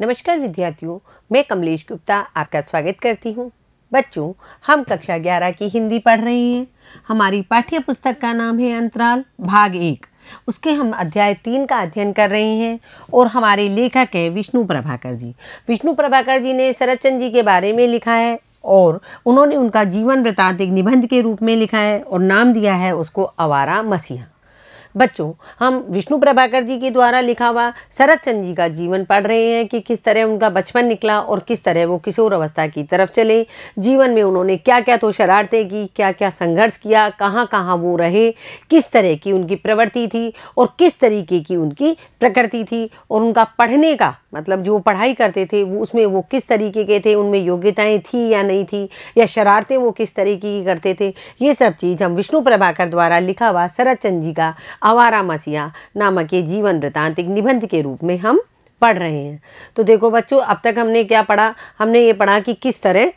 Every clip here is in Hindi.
नमस्कार विद्यार्थियों मैं कमलेश गुप्ता आपका स्वागत करती हूँ बच्चों हम कक्षा ग्यारह की हिंदी पढ़ रहे हैं हमारी पाठ्य पुस्तक का नाम है अंतराल भाग एक उसके हम अध्याय तीन का अध्ययन कर रहे हैं और हमारे लेखक हैं विष्णु प्रभाकर जी विष्णु प्रभाकर जी ने शरद चंद जी के बारे में लिखा है और उन्होंने उनका जीवन वृतांत एक निबंध के रूप में लिखा है और नाम दिया है उसको अवारा मसीहा बच्चों हम विष्णु प्रभाकर जी के द्वारा लिखा हुआ शरद चंद जी का जीवन पढ़ रहे हैं कि किस तरह उनका बचपन निकला और किस तरह वो किशोर अवस्था की तरफ चले जीवन में उन्होंने क्या क्या तो शरारतें की क्या क्या संघर्ष किया कहाँ कहाँ वो रहे किस तरह की उनकी प्रवृत्ति थी और किस तरीके की उनकी प्रकृति थी और उनका पढ़ने का मतलब जो पढ़ाई करते थे वो उसमें वो किस तरीके के थे उनमें योग्यताएँ थी या नहीं थी या शरारतें वो किस तरीके की करते थे ये सब चीज़ हम विष्णु प्रभाकर द्वारा लिखा हुआ शरद चंद जी का आवारा मसीहा नामक ये जीवन वृतांत एक निबंध के रूप में हम पढ़ रहे हैं तो देखो बच्चों अब तक हमने क्या पढ़ा हमने ये पढ़ा कि किस तरह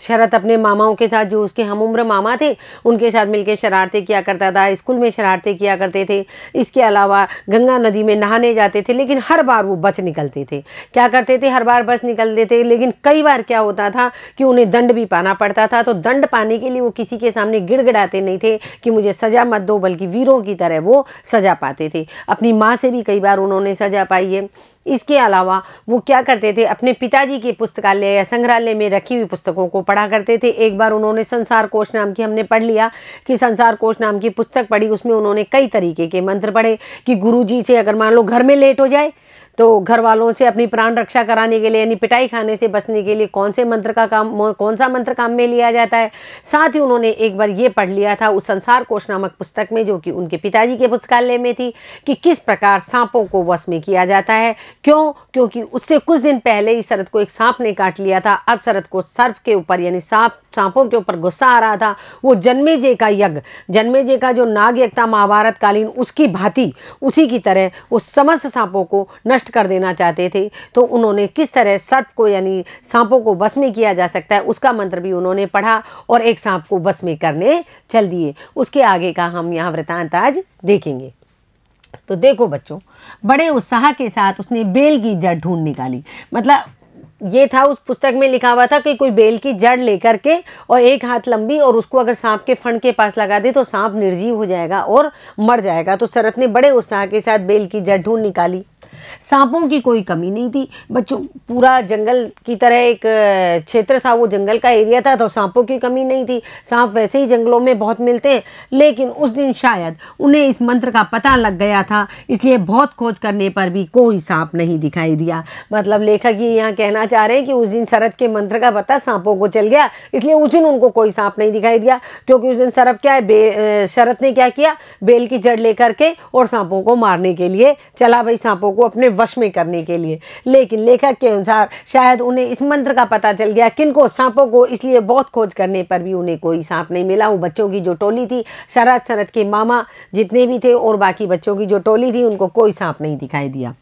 शरत अपने मामाओं के साथ जो उसके हम उम्र मामा थे उनके साथ मिलकर शरारतें किया करता था स्कूल में शरारतें किया करते थे इसके अलावा गंगा नदी में नहाने जाते थे लेकिन हर बार वो बच निकलते थे क्या करते थे हर बार बच निकलते थे लेकिन कई बार क्या होता था कि उन्हें दंड भी पाना पड़ता था तो दंड पाने के लिए वो किसी के सामने गिड़गिड़ाते नहीं थे कि मुझे सज़ा मत दो बल्कि वीरों की तरह वो सज़ा पाते थे अपनी माँ से भी कई बार उन्होंने सज़ा पाई है इसके अलावा वो क्या करते थे अपने पिताजी के पुस्तकालय या संग्रहालय में रखी हुई पुस्तकों को पढ़ा करते थे एक बार उन्होंने संसार कोश नाम की हमने पढ़ लिया कि संसार कोश नाम की पुस्तक पढ़ी उसमें उन्होंने कई तरीके के मंत्र पढ़े कि गुरु जी से अगर मान लो घर में लेट हो जाए तो घर वालों से अपनी प्राण रक्षा कराने के लिए यानी पिटाई खाने से बचने के लिए कौन से मंत्र का काम कौन सा मंत्र काम में लिया जाता है साथ ही उन्होंने एक बार ये पढ़ लिया था उस संसार कोष नामक पुस्तक में जो कि उनके पिताजी के पुस्तकालय में थी कि किस प्रकार सांपों को वश में किया जाता है क्यों क्योंकि उससे कुछ दिन पहले ही शरद को एक सांप ने काट लिया था अब शरद को सर्प के ऊपर यानी सांप सांपों के ऊपर गुस्सा आ रहा था वो जे का यज्ञ जे का जो नाग यज्ञ था महाभारत कालीन उसकी भांति उसी की तरह उस समस्त सांपों को नष्ट नष्ट कर देना चाहते थे तो उन्होंने किस तरह सर्प को यानी सांपों को बस में किया जा सकता है उसका मंत्र भी उन्होंने पढ़ा और एक सांप को बस में करने चल दिए उसके आगे का हम यहाँ वृतांत आज देखेंगे तो देखो बच्चों बड़े उत्साह के साथ उसने बेल की जड़ ढूंढ निकाली मतलब ये था उस पुस्तक में लिखा हुआ था कि कोई बेल की जड़ लेकर के और एक हाथ लंबी और उसको अगर सांप के फंड के पास लगा दे तो सांप निर्जीव हो जाएगा और मर जाएगा तो शरत ने बड़े उत्साह के साथ बेल की जड़ ढूंढ निकाली सांपों की कोई कमी नहीं थी बच्चों पूरा जंगल की तरह एक क्षेत्र था वो जंगल का एरिया था तो सांपों की कमी नहीं थी सांप वैसे ही जंगलों में बहुत मिलते हैं लेकिन उस दिन शायद उन्हें इस मंत्र का पता लग गया था इसलिए बहुत खोज करने पर भी कोई सांप नहीं दिखाई दिया मतलब लेखक ये यहाँ कहना चाह रहे हैं कि उस दिन शरद के मंत्र का पता सांपों को चल गया इसलिए उस दिन उनको कोई सांप नहीं दिखाई दिया क्योंकि उस दिन सरप क्या है शरद ने क्या किया बेल की जड़ लेकर के और सांपों को मारने के लिए चला भाई सांपों को अपने वश में करने के लिए लेकिन लेखक के अनुसार शायद उन्हें इस मंत्र का पता चल गया किनको सांपों को इसलिए बहुत खोज करने पर भी उन्हें कोई सांप नहीं मिला वो बच्चों की जो टोली थी शरद शरद के मामा जितने भी थे और बाकी बच्चों की जो टोली थी उनको कोई सांप नहीं दिखाई दिया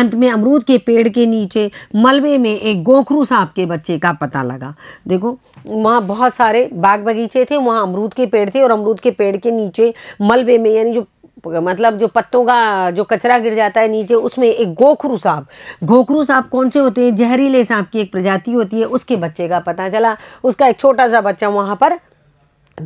अंत में अमरूद के पेड़ के नीचे मलबे में एक गोखरू सांप के बच्चे का पता लगा देखो वहाँ बहुत सारे बाग बगीचे थे वहाँ अमरूद के पेड़ थे और अमरूद के पेड़ के नीचे मलबे में यानी जो मतलब जो पत्तों का जो कचरा गिर जाता है नीचे उसमें एक गोखरू सांप गोखरू सांप कौन से होते हैं जहरीले सांप की एक प्रजाति होती है उसके बच्चे का पता चला उसका एक छोटा सा बच्चा वहाँ पर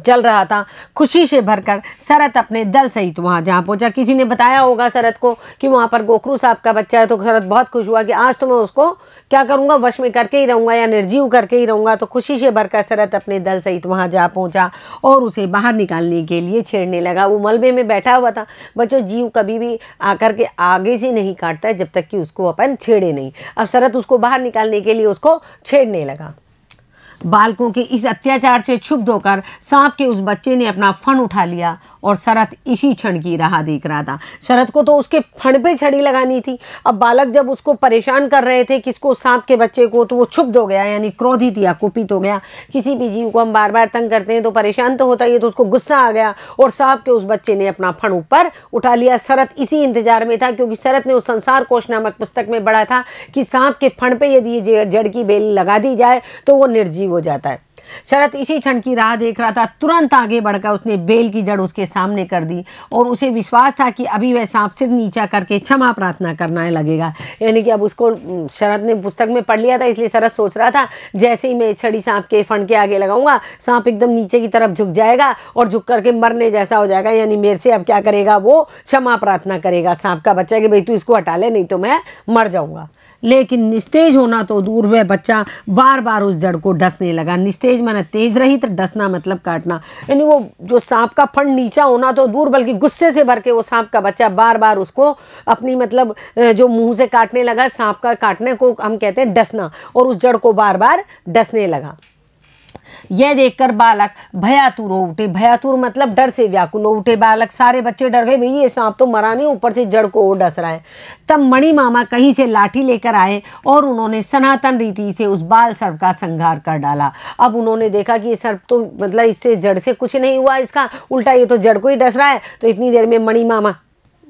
चल रहा था खुशी से भरकर शरत अपने दल सहित वहाँ जहाँ पहुँचा किसी ने बताया होगा शरत को कि वहाँ पर गोखरू साहब का बच्चा है तो शरत बहुत खुश हुआ कि आज तो मैं उसको क्या करूँगा वश में करके ही रहूँगा या निर्जीव करके ही रहूँगा तो खुशी से भरकर शरत अपने दल सहित वहाँ जा पहुँचा और उसे बाहर निकालने के लिए छेड़ने लगा वो मलबे में बैठा हुआ था बच्चों जीव कभी भी आकर के आगे से नहीं काटता जब तक कि उसको अपन छेड़े नहीं अब शरत उसको बाहर निकालने के लिए उसको छेड़ने लगा बालकों के इस अत्याचार से क्षुब्ध होकर सांप के उस बच्चे ने अपना फन उठा लिया और शरत इसी क्षण की राह देख रहा था शरद को तो उसके फण पे छड़ी लगानी थी अब बालक जब उसको परेशान कर रहे थे किसको सांप के बच्चे को तो वो छुप्त हो गया यानी क्रोधित या कुपित हो गया किसी भी जीव को हम बार बार तंग करते हैं तो परेशान तो होता ही है तो उसको गुस्सा आ गया और सांप के उस बच्चे ने अपना फण ऊपर उठा लिया शरत इसी इंतजार में था क्योंकि शरत ने उस संसार कोश नामक पुस्तक में पढ़ा था कि सांप के फण पे यदि ये जड़ की बेल लगा दी जाए तो वो निर्जीव हो जाता है शरद इसी क्षण की राह देख रहा था तुरंत आगे बढ़कर उसने बेल की जड़ उसके सामने कर दी और उसे विश्वास था कि अभी वह सांप सिर नीचा करके क्षमा प्रार्थना करना लगेगा यानी कि अब उसको शरद ने पुस्तक में पढ़ लिया था इसलिए शरद सोच रहा था जैसे ही मैं छड़ी सांप के फंड के आगे लगाऊंगा सांप एकदम नीचे की तरफ झुक जाएगा और झुक करके मरने जैसा हो जाएगा यानी मेरे से अब क्या करेगा वो क्षमा प्रार्थना करेगा सांप का बच्चा कि भाई तू इसको हटा ले नहीं तो मैं मर जाऊँगा लेकिन निस्तेज होना तो दूर वह बच्चा बार बार उस जड़ को डसने लगा निस्तेज मैंने तेज रही तो डसना मतलब काटना यानी वो जो सांप का फंड नीचा होना तो दूर बल्कि गुस्से से भर के वो सांप का बच्चा बार बार उसको अपनी मतलब जो मुंह से काटने लगा सांप का काटने को हम कहते हैं डसना और उस जड़ को बार बार डसने लगा यह देखकर बालक भयातुर हो उठे भयातुर मतलब डर से व्याकुल हो उठे बालक सारे बच्चे डर गए भैया ये सांप तो मरा नहीं ऊपर से जड़ को डस रहा है तब मणि मामा कहीं से लाठी लेकर आए और उन्होंने सनातन रीति से उस बाल सर्प का संहार कर डाला अब उन्होंने देखा कि ये सर्प तो मतलब इससे जड़ से कुछ नहीं हुआ इसका उल्टा ये तो जड़ को ही डस रहा है तो इतनी देर में मणि मामा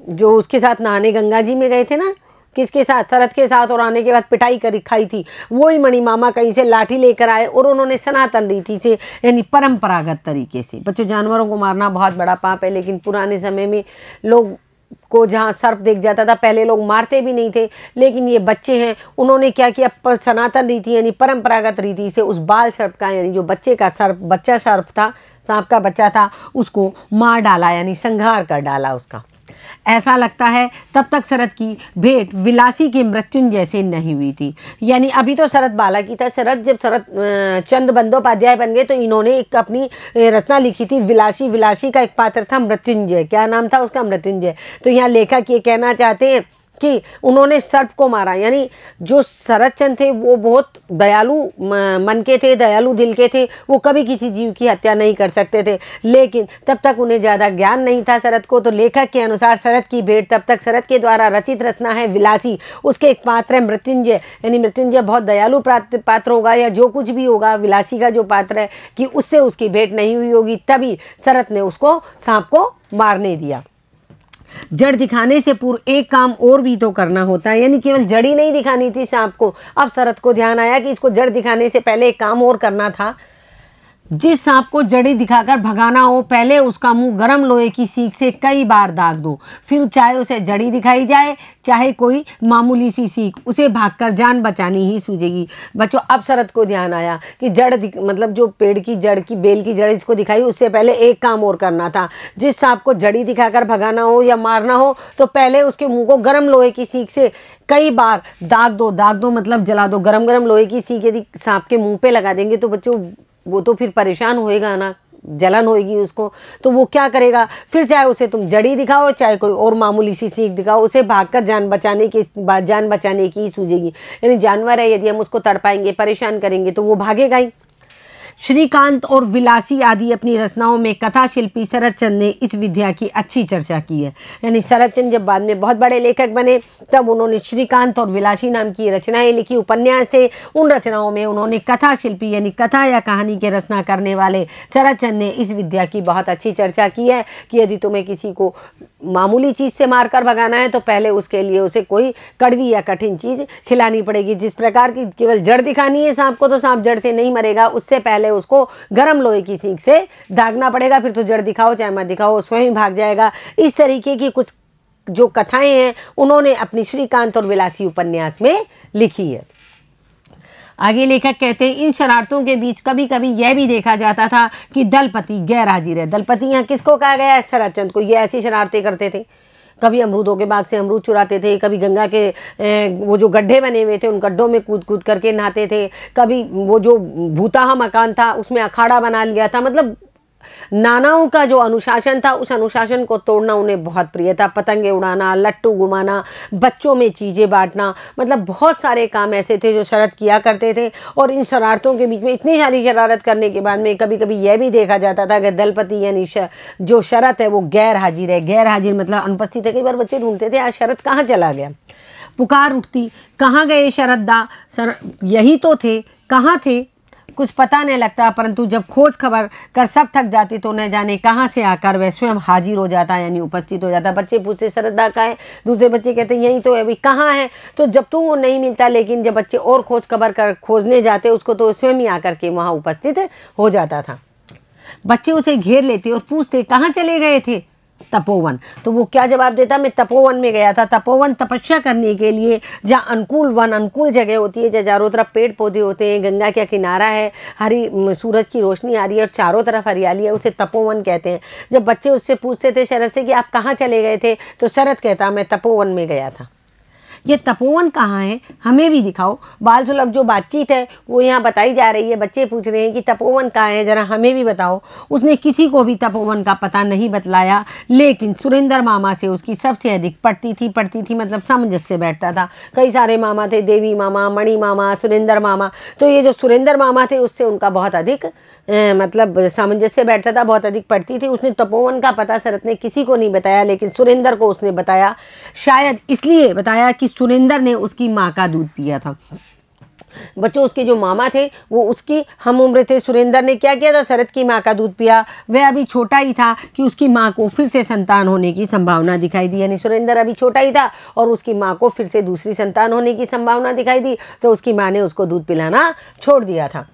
जो उसके साथ नहाने गंगा जी में गए थे ना किसके साथ शरद के साथ और आने के बाद पिटाई कर खाई थी वो ही मणि मामा कहीं से लाठी लेकर आए और उन्होंने सनातन रीति से यानी परंपरागत तरीके से बच्चों जानवरों को मारना बहुत बड़ा पाप है लेकिन पुराने समय में लोग को जहाँ सर्प देख जाता था पहले लोग मारते भी नहीं थे लेकिन ये बच्चे हैं उन्होंने क्या किया सनातन रीति यानी परंपरागत रीति से उस बाल सर्प का यानी जो बच्चे का सर्प बच्चा सर्प था सांप का बच्चा था उसको मार डाला यानी संघार कर डाला उसका ऐसा लगता है तब तक शरद की भेंट विलासी के मृत्युंजय से नहीं हुई थी यानी अभी तो शरद बाला की था शरद जब शरद चंद्र बंदोपाध्याय बन गए तो इन्होंने एक अपनी रचना लिखी थी विलासी विलासी का एक पात्र था मृत्युंजय क्या नाम था उसका मृत्युंजय तो यहाँ लेखक ये कहना चाहते हैं कि उन्होंने सर्प को मारा यानी जो शरद चंद थे वो बहुत दयालु मन के थे दयालु दिल के थे वो कभी किसी जीव की हत्या नहीं कर सकते थे लेकिन तब तक उन्हें ज़्यादा ज्ञान नहीं था शरद को तो लेखक के अनुसार शरद की भेंट तब तक शरद के द्वारा रचित रचना है विलासी उसके एक पात्र है मृत्युंजय यानी मृत्युंजय बहुत दयालु पात्र होगा या जो कुछ भी होगा विलासी का जो पात्र है कि उससे उसकी भेंट नहीं हुई होगी तभी शरत ने उसको सांप को मारने दिया जड़ दिखाने से पूर्व एक काम और भी तो करना होता है यानी केवल जड़ ही नहीं दिखानी थी सांप को अब शरत को ध्यान आया कि इसको जड़ दिखाने से पहले एक काम और करना था जिस सांप को जड़ी दिखाकर भगाना हो पहले उसका मुंह गरम लोहे की सीख से कई बार दाग दो फिर चाहे उसे जड़ी दिखाई जाए चाहे कोई मामूली सी सीख उसे भागकर जान बचानी ही सूझेगी बच्चों अब शरत को ध्यान आया कि जड़ मतलब जो पेड़ की जड़ की बेल की जड़ इसको दिखाई उससे पहले एक काम और करना था जिस सांप को जड़ी दिखाकर भगाना हो या मारना हो तो पहले उसके मुँह को गर्म लोहे की सीख से कई बार दाग दो दाग दो मतलब जला दो गर्म गर्म लोहे की सीख यदि सांप के मुँह पर लगा देंगे तो बच्चों वो तो फिर परेशान होएगा ना जलन होएगी उसको तो वो क्या करेगा फिर चाहे उसे तुम जड़ी दिखाओ चाहे कोई और मामूली सी सीख दिखाओ उसे भागकर जान बचाने की जान बचाने की सूझेगी यानी जानवर है यदि हम उसको तड़पाएंगे परेशान करेंगे तो वो भागेगा ही श्रीकांत और विलासी आदि अपनी रचनाओं में कथा शिल्पी शरद चंद ने इस विद्या की अच्छी चर्चा की है यानी शरद चंद जब बाद में बहुत बड़े लेखक बने तब उन्होंने श्रीकांत और विलासी नाम की रचनाएं लिखी उपन्यास थे उन रचनाओं में उन्होंने कथा शिल्पी यानी कथा या कहानी के रचना करने वाले शरद चंद ने इस विद्या की बहुत अच्छी चर्चा की है कि यदि तुम्हें किसी को मामूली चीज़ से मारकर भगाना है तो पहले उसके लिए उसे कोई कड़वी या कठिन चीज़ खिलानी पड़ेगी जिस प्रकार की केवल जड़ दिखानी है सांप को तो सांप जड़ से नहीं मरेगा उससे पहले उसको गर्म लोहे की सीख से दागना पड़ेगा फिर तो जड़ दिखाओ चाहे मत दिखाओ स्वयं भाग जाएगा इस तरीके की कुछ जो कथाएं हैं उन्होंने अपनी श्रीकांत और विलासी उपन्यास में लिखी है आगे लेखक कहते हैं इन शरारतों के बीच कभी कभी यह भी देखा जाता था कि दलपति गैर हाजिर है दलपति यहाँ किसको कहा गया है शरदचंद को ये ऐसी शरारतें करते थे कभी अमरूदों के बाग से अमरूद चुराते थे कभी गंगा के वो जो गड्ढे बने हुए थे उन गड्ढों में कूद कूद करके नहाते थे कभी वो जो भूताहा मकान था उसमें अखाड़ा बना लिया था मतलब नानाओं का जो अनुशासन था उस अनुशासन को तोड़ना उन्हें बहुत प्रिय था पतंगे उड़ाना लट्टू घुमाना बच्चों में चीज़ें बांटना मतलब बहुत सारे काम ऐसे थे जो शरत किया करते थे और इन शरारतों के बीच में इतनी सारी शरारत करने के बाद में कभी कभी यह भी देखा जाता था कि दलपति यानी जो शरत है वो गैर हाजिर है गैर हाजिर मतलब अनुपस्थित है कई बार बच्चे ढूंढते थे आज शरत कहाँ चला गया पुकार उठती कहाँ गए शरदा सर यही तो थे कहाँ थे कुछ पता नहीं लगता परंतु जब खोज खबर कर सब थक जाती तो न जाने कहाँ से आकर वह स्वयं हाजिर हो जाता है यानी उपस्थित हो जाता बच्चे पूछते श्रद्धा का है दूसरे बच्चे कहते हैं यहीं तो अभी कहाँ है तो जब तो वो नहीं मिलता लेकिन जब बच्चे और खोज खबर कर खोजने जाते उसको तो स्वयं ही आकर के वहाँ उपस्थित हो जाता था बच्चे उसे घेर लेते और पूछते कहाँ चले गए थे तपोवन तो वो क्या जवाब देता मैं तपोवन में गया था तपोवन तपस्या करने के लिए जहाँ अनुकूल वन अनुकूल जगह होती है जहाँ चारों तरफ पेड़ पौधे होते हैं गंगा का किनारा है हरी सूरज की रोशनी आ रही है और चारों तरफ हरियाली है उसे तपोवन कहते हैं जब बच्चे उससे पूछते थे शरद से कि आप कहाँ चले गए थे तो शरद कहता मैं तपोवन में गया था ये तपोवन कहाँ है हमें भी दिखाओ बाल सुलभ जो बातचीत है वो यहाँ बताई जा रही है बच्चे पूछ रहे हैं कि तपोवन कहाँ है ज़रा हमें भी बताओ उसने किसी को भी तपोवन का पता नहीं बतलाया लेकिन सुरेंद्र मामा से उसकी सबसे अधिक पढ़ती थी पढ़ती थी मतलब समझ से बैठता था कई सारे मामा थे देवी मामा मणि मामा सुरेंद्र मामा तो ये जो सुरेंद्र मामा थे उससे उनका बहुत अधिक मतलब सामंजस्य बैठता था बहुत अधिक पढ़ती थी उसने तपोवन का पता शरत ने किसी को नहीं बताया लेकिन सुरेंद्र को उसने बताया शायद इसलिए बताया कि सुरेंद्र ने उसकी माँ का दूध पिया था बच्चों उसके जो मामा थे वो उसकी हम उम्र थे सुरेंद्र ने क्या किया था शरद की माँ का दूध पिया वह अभी छोटा ही था कि उसकी माँ को फिर से संतान होने की संभावना दिखाई दी यानी सुरेंद्र अभी छोटा ही था और उसकी माँ को फिर से दूसरी संतान होने की संभावना दिखाई दी तो उसकी माँ ने उसको दूध पिलाना छोड़ दिया था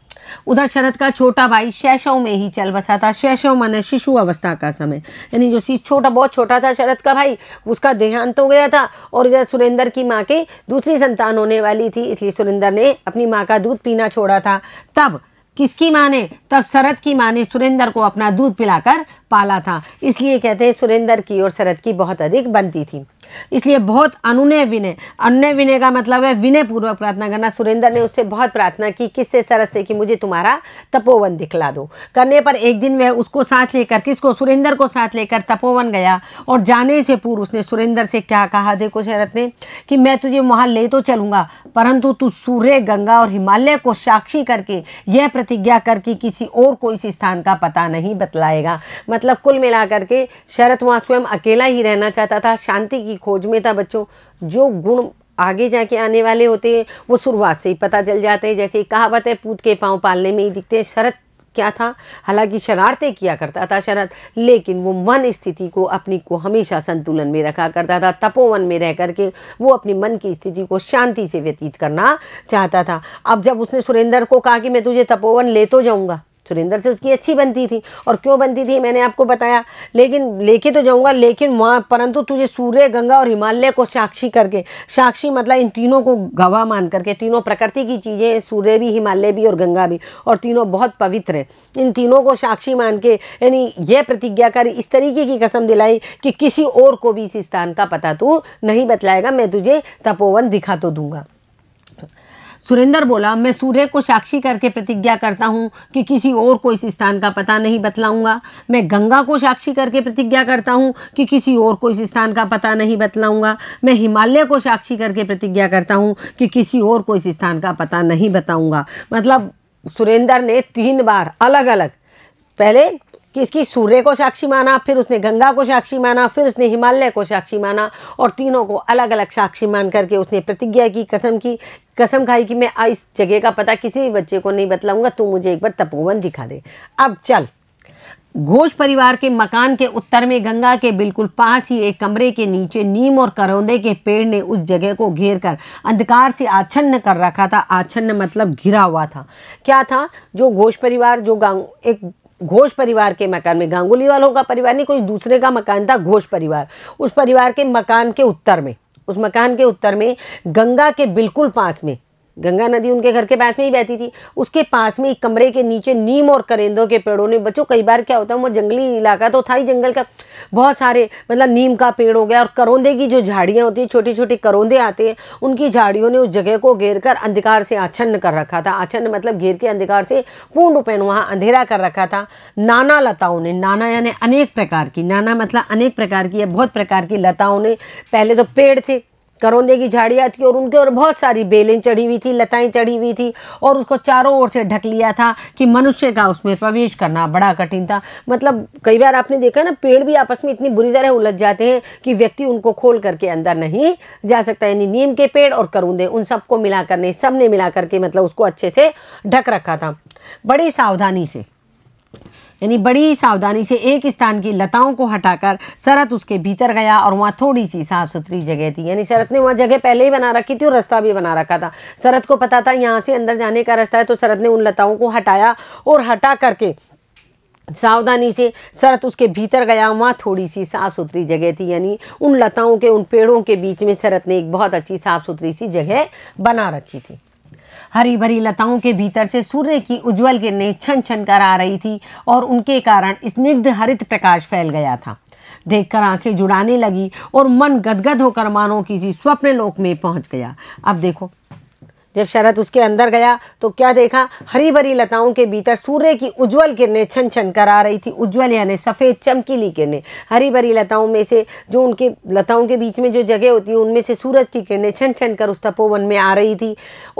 उधर शरद का छोटा भाई शैशव में ही चल बसा था शैशव माने शिशु अवस्था का समय यानी जो चीज छोटा बहुत छोटा था शरद का भाई उसका देहांत हो गया था और इधर सुरेंद्र की माँ की दूसरी संतान होने वाली थी इसलिए सुरेंद्र ने अपनी माँ का दूध पीना छोड़ा था तब किसकी माँ ने तब शरद की माँ ने सुरेंद्र को अपना दूध पिलाकर पाला था इसलिए कहते हैं सुरेंद्र की और शरद की बहुत अधिक बनती थी इसलिए बहुत अनुनय विनय अनुनय विनय का मतलब है विनय पूर्वक प्रार्थना करना सुरेंद्र ने उससे बहुत प्रार्थना की किससे सरस से कि मुझे तुम्हारा तपोवन दिखला दो करने पर एक दिन वह उसको साथ लेकर किसको सुरेंद्र को साथ लेकर तपोवन गया और जाने से पूर्व उसने सुरेंद्र से क्या कहा देखो शरत ने कि मैं तुझे वहाँ ले तो चलूँगा परंतु तू सूर्य गंगा और हिमालय को साक्षी करके यह प्रतिज्ञा करके किसी और को इस स्थान का पता नहीं बतलाएगा मतलब कुल मिलाकर के शरत वहाँ स्वयं अकेला ही रहना चाहता था शांति की खोज में था बच्चों जो गुण आगे जाके आने वाले होते हैं वो शुरुआत से ही पता चल जाते हैं जैसे कहावत है पूत के पाँव पालने में ही दिखते हैं शरत क्या था हालांकि शरारतें किया करता था शरद लेकिन वो मन स्थिति को अपनी को हमेशा संतुलन में रखा करता था तपोवन में रह करके वो अपनी मन की स्थिति को शांति से व्यतीत करना चाहता था अब जब उसने सुरेंद्र को कहा कि मैं तुझे तपोवन ले तो जाऊँगा सुरेंद्र से उसकी अच्छी बनती थी और क्यों बनती थी मैंने आपको बताया लेकिन लेके तो जाऊँगा लेकिन वहाँ परंतु तुझे सूर्य गंगा और हिमालय को साक्षी करके साक्षी मतलब इन तीनों को गवाह मान करके तीनों प्रकृति की चीज़ें सूर्य भी हिमालय भी और गंगा भी और तीनों बहुत पवित्र है इन तीनों को साक्षी मान के यानी यह प्रतिज्ञा कर इस तरीके की कसम दिलाई कि किसी और को भी इस स्थान का पता तू नहीं बतलाएगा मैं तुझे तपोवन दिखा तो दूंगा सुरेंद्र बोला मैं सूर्य को साक्षी करके प्रतिज्ञा करता हूँ कि किसी और को इस स्थान का पता नहीं बतलाऊंगा मैं गंगा को साक्षी करके प्रतिज्ञा करता हूँ कि किसी और को इस स्थान का पता नहीं बतलाऊंगा मैं हिमालय को साक्षी करके प्रतिज्ञा करता हूँ कि किसी और को इस स्थान का पता नहीं बताऊँगा मतलब सुरेंद्र ने तीन बार अलग अलग पहले कि इसकी सूर्य को साक्षी माना फिर उसने गंगा को साक्षी माना फिर उसने हिमालय को साक्षी माना और तीनों को अलग अलग साक्षी मान करके उसने प्रतिज्ञा की कसम की कसम खाई कि मैं इस जगह का पता किसी भी बच्चे को नहीं बतलाऊंगा तू मुझे एक बार तपोवन दिखा दे अब चल घोष परिवार के मकान के उत्तर में गंगा के बिल्कुल पास ही एक कमरे के नीचे नीम और करौंदे के पेड़ ने उस जगह को घेर कर अंधकार से आच्छन्न कर रखा था आच्छन्न मतलब घिरा हुआ था क्या था जो घोष परिवार जो गांव एक घोष परिवार के मकान में गांगुली वालों का परिवार नहीं कोई दूसरे का मकान था घोष परिवार उस परिवार के मकान के उत्तर में उस मकान के उत्तर में गंगा के बिल्कुल पास में गंगा नदी उनके घर के पास में ही बहती थी उसके पास में एक कमरे के नीचे नीम और करेंदों के पेड़ों ने बच्चों कई बार क्या होता है वो जंगली इलाका तो था ही जंगल का बहुत सारे मतलब नीम का पेड़ हो गया और करोंदे की जो झाड़ियाँ होती हैं छोटी छोटी करोंदे आते हैं उनकी झाड़ियों ने उस जगह को घेर कर अंधकार से आच्छन्न कर रखा था आच्छन्न मतलब घेर के अंधकार से पूर्ण रूपेण वहाँ अंधेरा कर रखा था नाना लताओं ने नाना यानी अनेक प्रकार की नाना मतलब अनेक प्रकार की या बहुत प्रकार की लताओं ने पहले तो पेड़ थे करौंदे की झाड़ियाँ थी और उनके और बहुत सारी बेलें चढ़ी हुई थी लताएं चढ़ी हुई थी और उसको चारों ओर से ढक लिया था कि मनुष्य का उसमें प्रवेश करना बड़ा कठिन था मतलब कई बार आपने देखा ना पेड़ भी आपस में इतनी बुरी तरह उलझ जाते हैं कि व्यक्ति उनको खोल करके अंदर नहीं जा सकता यानी नीम के पेड़ और करौंदे उन सबको मिला कर नहीं सब ने मिला करके मतलब उसको अच्छे से ढक रखा था बड़ी सावधानी से यानी बड़ी सावधानी से एक स्थान की लताओं को हटाकर शरत उसके भीतर गया और वहाँ थोड़ी सी साफ़ सुथरी जगह थी यानी शरत ने वहाँ जगह पहले ही बना रखी थी और रास्ता भी बना रखा था शरत को पता था यहाँ से अंदर जाने का रास्ता है तो शरत ने उन लताओं को हटाया और हटा करके सावधानी से शरत उसके भीतर गया वहाँ थोड़ी सी साफ़ सुथरी जगह थी यानी उन लताओं के उन पेड़ों के बीच में शरत ने एक बहुत अच्छी साफ़ सुथरी सी जगह बना रखी थी हरी भरी लताओं के भीतर से सूर्य की उज्जवल किरणें छन छन कर आ रही थी और उनके कारण स्निग्ध हरित प्रकाश फैल गया था देखकर आंखें जुड़ाने लगी और मन गदगद होकर मानो किसी स्वप्न लोक में पहुंच गया अब देखो जब शरद उसके अंदर गया तो क्या देखा हरी भरी लताओं के भीतर सूर्य की उज्जवल किरणें छन छन कर आ रही थी उज्जवल यानी सफ़ेद चमकीली किरणें हरी भरी लताओं में से जो उनके लताओं के बीच में जो जगह होती है उनमें से सूरज की किरणें छन छन कर उस तपोवन में आ रही थी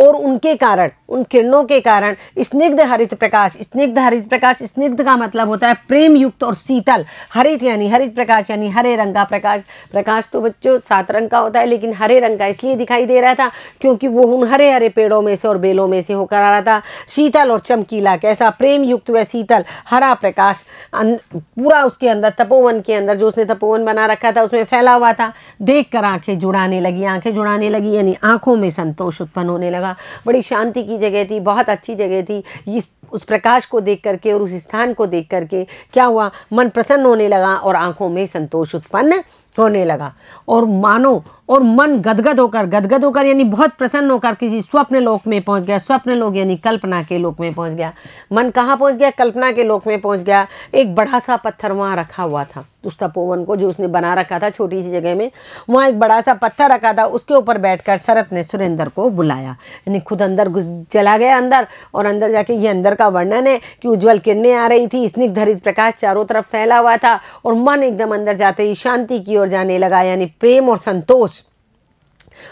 और उनके कारण उन किरणों के कारण स्निग्ध हरित प्रकाश स्निग्ध हरित प्रकाश स्निग्ध का मतलब होता है प्रेम युक्त और शीतल हरित यानी हरित प्रकाश यानी हरे रंग का प्रकाश प्रकाश तो बच्चों सात रंग का होता है लेकिन हरे रंग का इसलिए दिखाई दे रहा था क्योंकि वो उन हरे हरे पेड़ों में से और बेलों में से होकर आ रहा था शीतल और चमकीला कैसा प्रेम युक्त व शीतल हरा प्रकाश पूरा उसके अंदर तपोवन के अंदर जो उसने तपोवन बना रखा था उसमें फैला हुआ था देख कर आँखें जुड़ाने लगी आँखें जुड़ाने लगी यानी आँखों में संतोष उत्पन्न होने लगा बड़ी शांति की जगह थी बहुत अच्छी जगह थी इस उस प्रकाश को देख करके और उस स्थान को देख करके क्या हुआ मन प्रसन्न होने लगा और आँखों में संतोष उत्पन्न होने लगा और मानो और मन गदगद होकर गदगद होकर यानी बहुत प्रसन्न होकर किसी स्वप्न लोक में पहुंच गया स्वप्न लोक यानी कल्पना के लोक में पहुंच गया मन कहाँ पहुंच गया कल्पना के लोक में पहुंच गया एक बड़ा सा पत्थर वहाँ रखा हुआ था उस तपोवन को जो उसने बना रखा था छोटी सी जगह में वहाँ एक बड़ा सा पत्थर रखा था उसके ऊपर बैठकर शरत ने सुरेंद्र को बुलाया यानी खुद अंदर घुस चला गया अंदर और अंदर जाके ये अंदर का वर्णन है कि उज्ज्वल किरणें आ रही थी स्निग्ध हरित प्रकाश चारों तरफ फैला हुआ था और मन एकदम अंदर जाते ही शांति की ओर जाने लगा यानी प्रेम और संतोष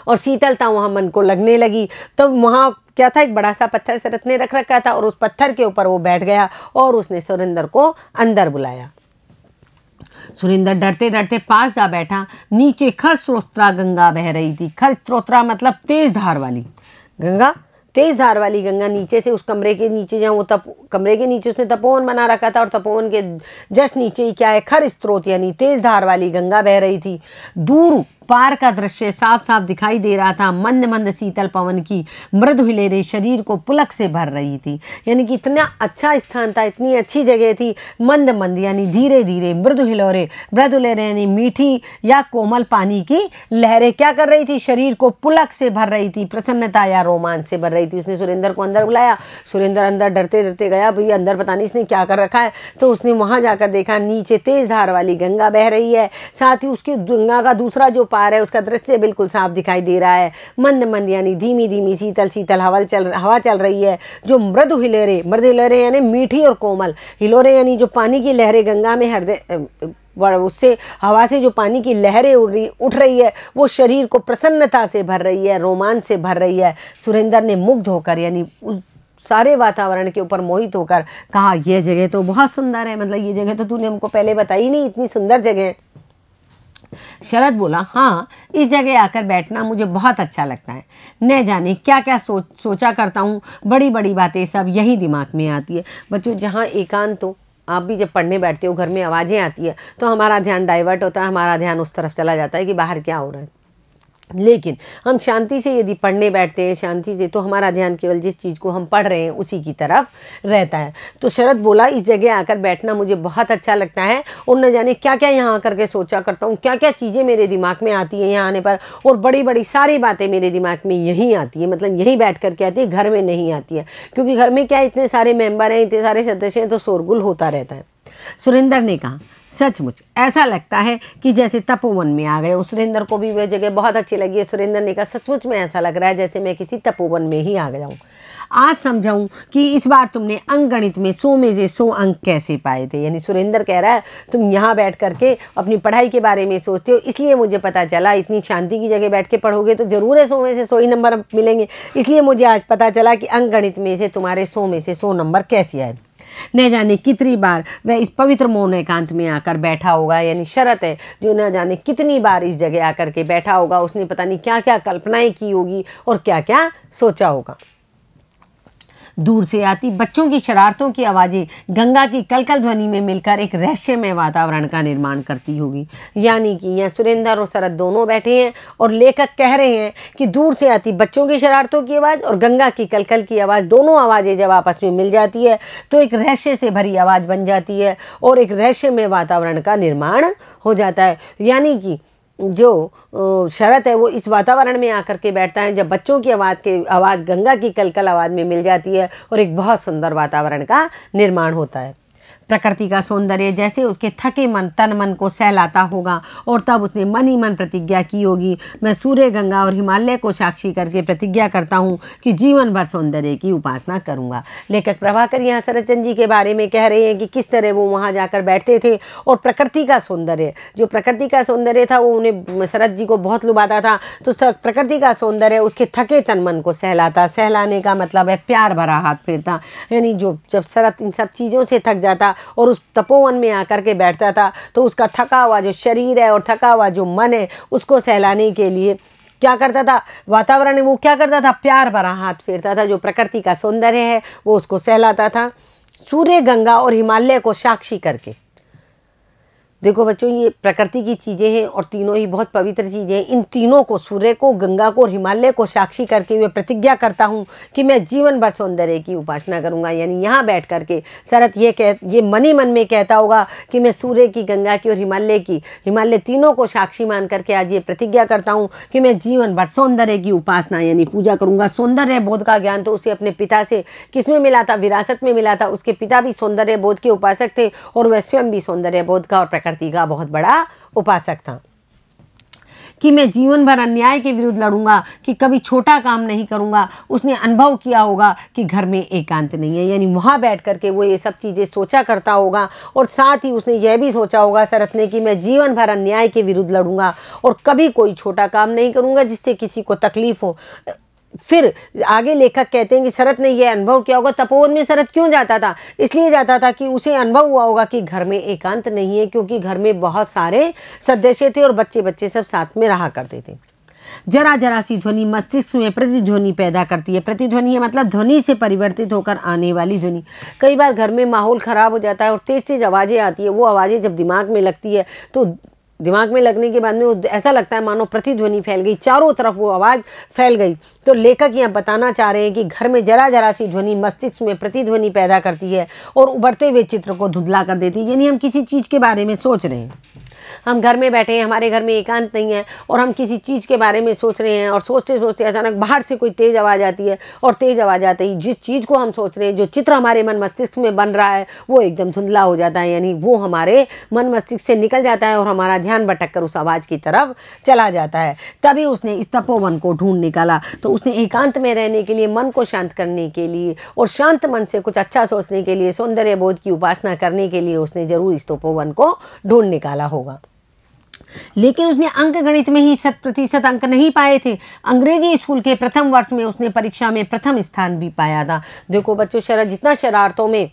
और शीतलता वहाँ मन को लगने लगी तब तो वहाँ क्या था एक बड़ा सा पत्थर सरत ने रख रखा था और उस पत्थर के ऊपर वो बैठ गया और उसने सुरेंद्र को अंदर बुलाया सुरेंद्र डरते डरते पास जा बैठा नीचे खर स्रोत्रा गंगा बह रही थी खर स्त्रोत्रा मतलब तेज धार वाली गंगा तेज धार वाली गंगा नीचे से उस कमरे के नीचे जहाँ वो तप कमरे के नीचे उसने तपोवन बना रखा था और तपोवन के जस्ट नीचे ही क्या है खर स्त्रोत यानी तेज धार वाली गंगा बह रही थी दूर पार का दृश्य साफ साफ दिखाई दे रहा था मंद मंद शीतल पवन की मृद हिलेरे शरीर को पुलक से भर रही थी यानी कि इतना अच्छा स्थान था इतनी अच्छी जगह थी मंद मंद यानी धीरे धीरे मृद हिलोरे मृद हिलेरे यानी मीठी या कोमल पानी की लहरें क्या कर रही थी शरीर को पुलक से भर रही थी प्रसन्नता या रोमांच से भर रही थी उसने सुरेंद्र को अंदर बुलाया सुरेंद्र अंदर डरते डरते गया भैया अंदर पता नहीं इसने क्या कर रखा है तो उसने वहाँ जाकर देखा नीचे तेज धार वाली गंगा बह रही है साथ ही उसकी गंगा का दूसरा जो पानी पा रहे उसका दृश्य बिल्कुल साफ दिखाई दे रहा है मंद मंद यानी धीमी धीमी शीतल शीतल हवा चल हवा चल रही है जो मृदु हिलेरे मृदु हिलेरे यानी मीठी और कोमल हिलोरे यानी जो पानी की लहरें गंगा में हृदय उससे हवा से जो पानी की लहरें उड़ रही उठ रही है वो शरीर को प्रसन्नता से भर रही है रोमांच से भर रही है सुरेंद्र ने मुग्ध होकर यानी सारे वातावरण के ऊपर मोहित होकर कहा यह जगह तो बहुत सुंदर है मतलब ये जगह तो तूने हमको पहले बताई नहीं इतनी सुंदर जगह है शरद बोला हाँ इस जगह आकर बैठना मुझे बहुत अच्छा लगता है न जाने क्या क्या सोच सोचा करता हूँ बड़ी बड़ी बातें सब यही दिमाग में आती है बच्चों जहाँ एकांत हो आप भी जब पढ़ने बैठते हो घर में आवाज़ें आती है तो हमारा ध्यान डाइवर्ट होता है हमारा ध्यान उस तरफ चला जाता है कि बाहर क्या हो रहा है लेकिन हम शांति से यदि पढ़ने बैठते हैं शांति से तो हमारा ध्यान केवल जिस चीज़ को हम पढ़ रहे हैं उसी की तरफ रहता है तो शरद बोला इस जगह आकर बैठना मुझे बहुत अच्छा लगता है और न जाने क्या क्या यहाँ आकर के सोचा करता हूँ क्या क्या चीज़ें मेरे दिमाग में आती हैं यहाँ आने पर और बड़ी बड़ी सारी बातें मेरे दिमाग में यहीं आती है मतलब यहीं बैठ करके आती है घर में नहीं आती है क्योंकि घर में क्या इतने सारे मेम्बर हैं इतने सारे सदस्य हैं तो शोरगुल होता रहता है सुरेंद्र ने कहा सचमुच ऐसा लगता है कि जैसे तपोवन में आ गए सुरेंद्र को भी वह जगह बहुत अच्छी लगी है सुरेंद्र ने कहा सचमुच में ऐसा लग रहा है जैसे मैं किसी तपोवन में ही आ गया हूँ आज समझाऊँ कि इस बार तुमने अंक गणित में सो में से सो अंक कैसे पाए थे यानी सुरेंद्र कह रहा है तुम यहाँ बैठ करके अपनी पढ़ाई के बारे में सोचते हो इसलिए मुझे पता चला इतनी शांति की जगह बैठ के पढ़ोगे तो ज़रूर है सो में से सो ही नंबर मिलेंगे इसलिए मुझे आज पता चला कि अंक गणित में से तुम्हारे सो में से सो नंबर कैसे आए न जाने कितनी बार वह इस पवित्र मौन एकांत में आकर बैठा होगा यानी शरत है जो न जाने कितनी बार इस जगह आकर के बैठा होगा उसने पता नहीं क्या क्या कल्पनाएं की होगी और क्या क्या सोचा होगा दूर से आती बच्चों की शरारतों की आवाज़ें गंगा की कलकल ध्वनि में मिलकर एक रहस्यमय वातावरण का निर्माण करती होगी यानी कि यह सुरेंद्र और शरद दोनों बैठे हैं और लेखक कह रहे हैं कि दूर से आती बच्चों की शरारतों की आवाज़ और गंगा की कलकल की आवाज़ दोनों आवाज़ें जब आपस में मिल जाती है तो एक रहस्य से भरी आवाज़ बन जाती है और एक रहस्यमय वातावरण का निर्माण हो जाता है यानी कि जो शरत है वो इस वातावरण में आकर के बैठता है जब बच्चों की आवाज़ के आवाज़ गंगा की कलकल आवाज़ में मिल जाती है और एक बहुत सुंदर वातावरण का निर्माण होता है प्रकृति का सौंदर्य जैसे उसके थके मन तन मन को सहलाता होगा और तब उसने मन ही मन प्रतिज्ञा की होगी मैं सूर्य गंगा और हिमालय को साक्षी करके प्रतिज्ञा करता हूँ कि जीवन भर सौंदर्य की उपासना करूँगा लेखक प्रभाकर यहाँ सरचंद जी के बारे में कह रहे हैं कि किस तरह वो वहाँ जाकर बैठते थे और प्रकृति का सौंदर्य जो प्रकृति का सौंदर्य था वो उन्हें शरद जी को बहुत लुभाता था तो प्रकृति का सौंदर्य उसके थके तन मन को सहलाता सहलाने का मतलब है प्यार भरा हाथ फेरता यानी जो जब शरद इन सब चीज़ों से थक जाता और उस तपोवन में आकर के बैठता था तो उसका थका हुआ जो शरीर है और थका हुआ जो मन है उसको सहलाने के लिए क्या करता था वातावरण वो क्या करता था प्यार भरा हाथ फेरता था जो प्रकृति का सौंदर्य है वो उसको सहलाता था सूर्य गंगा और हिमालय को साक्षी करके देखो बच्चों ये प्रकृति की चीज़ें हैं और तीनों ही बहुत पवित्र चीज़ें हैं इन तीनों को सूर्य को गंगा को और हिमालय को साक्षी करके मैं प्रतिज्ञा करता हूँ कि मैं जीवन भर सौंदर्य की उपासना करूँगा यानी यहाँ बैठ कर के शरत ये कह ये मन ही मन में कहता होगा कि मैं सूर्य की गंगा की और हिमालय की हिमालय तीनों को साक्षी मान करके आज ये प्रतिज्ञा करता हूँ कि मैं जीवन भर सौंदर्य की उपासना यानी पूजा करूँगा सौंदर्य बोध का ज्ञान तो उसे अपने पिता से किस में मिला था विरासत में मिला था उसके पिता भी सौंदर्य बोध के उपासक थे और वह स्वयं भी सौंदर्य बोध का और प्रकृति प्रकृति का बहुत बड़ा उपासक था कि मैं जीवन भर अन्याय के विरुद्ध लड़ूंगा कि कभी छोटा काम नहीं करूंगा उसने अनुभव किया होगा कि घर में एकांत नहीं है यानी वहाँ बैठ करके वो ये सब चीज़ें सोचा करता होगा और साथ ही उसने यह भी सोचा होगा शरत ने कि मैं जीवन भर अन्याय के विरुद्ध लड़ूंगा और कभी कोई छोटा काम नहीं करूँगा जिससे किसी को तकलीफ़ हो फिर आगे लेखक कहते हैं कि शरत ने यह अनुभव किया होगा तपोवन में शरत क्यों जाता था इसलिए जाता था कि उसे अनुभव हुआ होगा कि घर में एकांत नहीं है क्योंकि घर में बहुत सारे सदस्य थे और बच्चे बच्चे सब साथ में रहा करते थे जरा जरा सी ध्वनि मस्तिष्क में प्रतिध्वनि पैदा करती है प्रतिध्वनि है मतलब ध्वनि से परिवर्तित होकर आने वाली ध्वनि कई बार घर में माहौल खराब हो जाता है और तेज तेज आवाज़ें आती है वो आवाज़ें जब दिमाग में लगती है तो दिमाग में लगने के बाद में ऐसा लगता है मानो प्रतिध्वनि फैल गई चारों तरफ वो आवाज़ फैल गई तो लेखक यहाँ बताना चाह रहे हैं कि घर में जरा जरा सी ध्वनि मस्तिष्क में प्रतिध्वनि पैदा करती है और उभरते हुए चित्र को धुंधला कर देती है यानी हम किसी चीज़ के बारे में सोच रहे हैं हम घर में बैठे हैं हमारे घर में एकांत नहीं है और हम किसी चीज़ के बारे में सोच रहे हैं और सोचते सोचते अचानक बाहर से कोई तेज़ आवाज़ आती है और तेज़ आवाज़ आती है जिस चीज़ को हम सोच रहे हैं जो चित्र हमारे मन मस्तिष्क में बन रहा है वो एकदम धुंधला हो जाता है यानी वो हमारे मन मस्तिष्क से निकल जाता है और हमारा ध्यान भटक कर उस आवाज़ की तरफ चला जाता है तभी उसने इस तपोवन को ढूंढ निकाला तो उसने एकांत में रहने के लिए मन को शांत करने के लिए और शांत मन से कुछ अच्छा सोचने के लिए सौंदर्य बोध की उपासना करने के लिए उसने जरूर इस तपोवन को ढूंढ निकाला होगा लेकिन उसने अंक गणित में ही शत प्रतिशत अंक नहीं पाए थे अंग्रेजी स्कूल के प्रथम वर्ष में उसने परीक्षा में प्रथम स्थान भी पाया था देखो बच्चों शरार जितना शरारतों में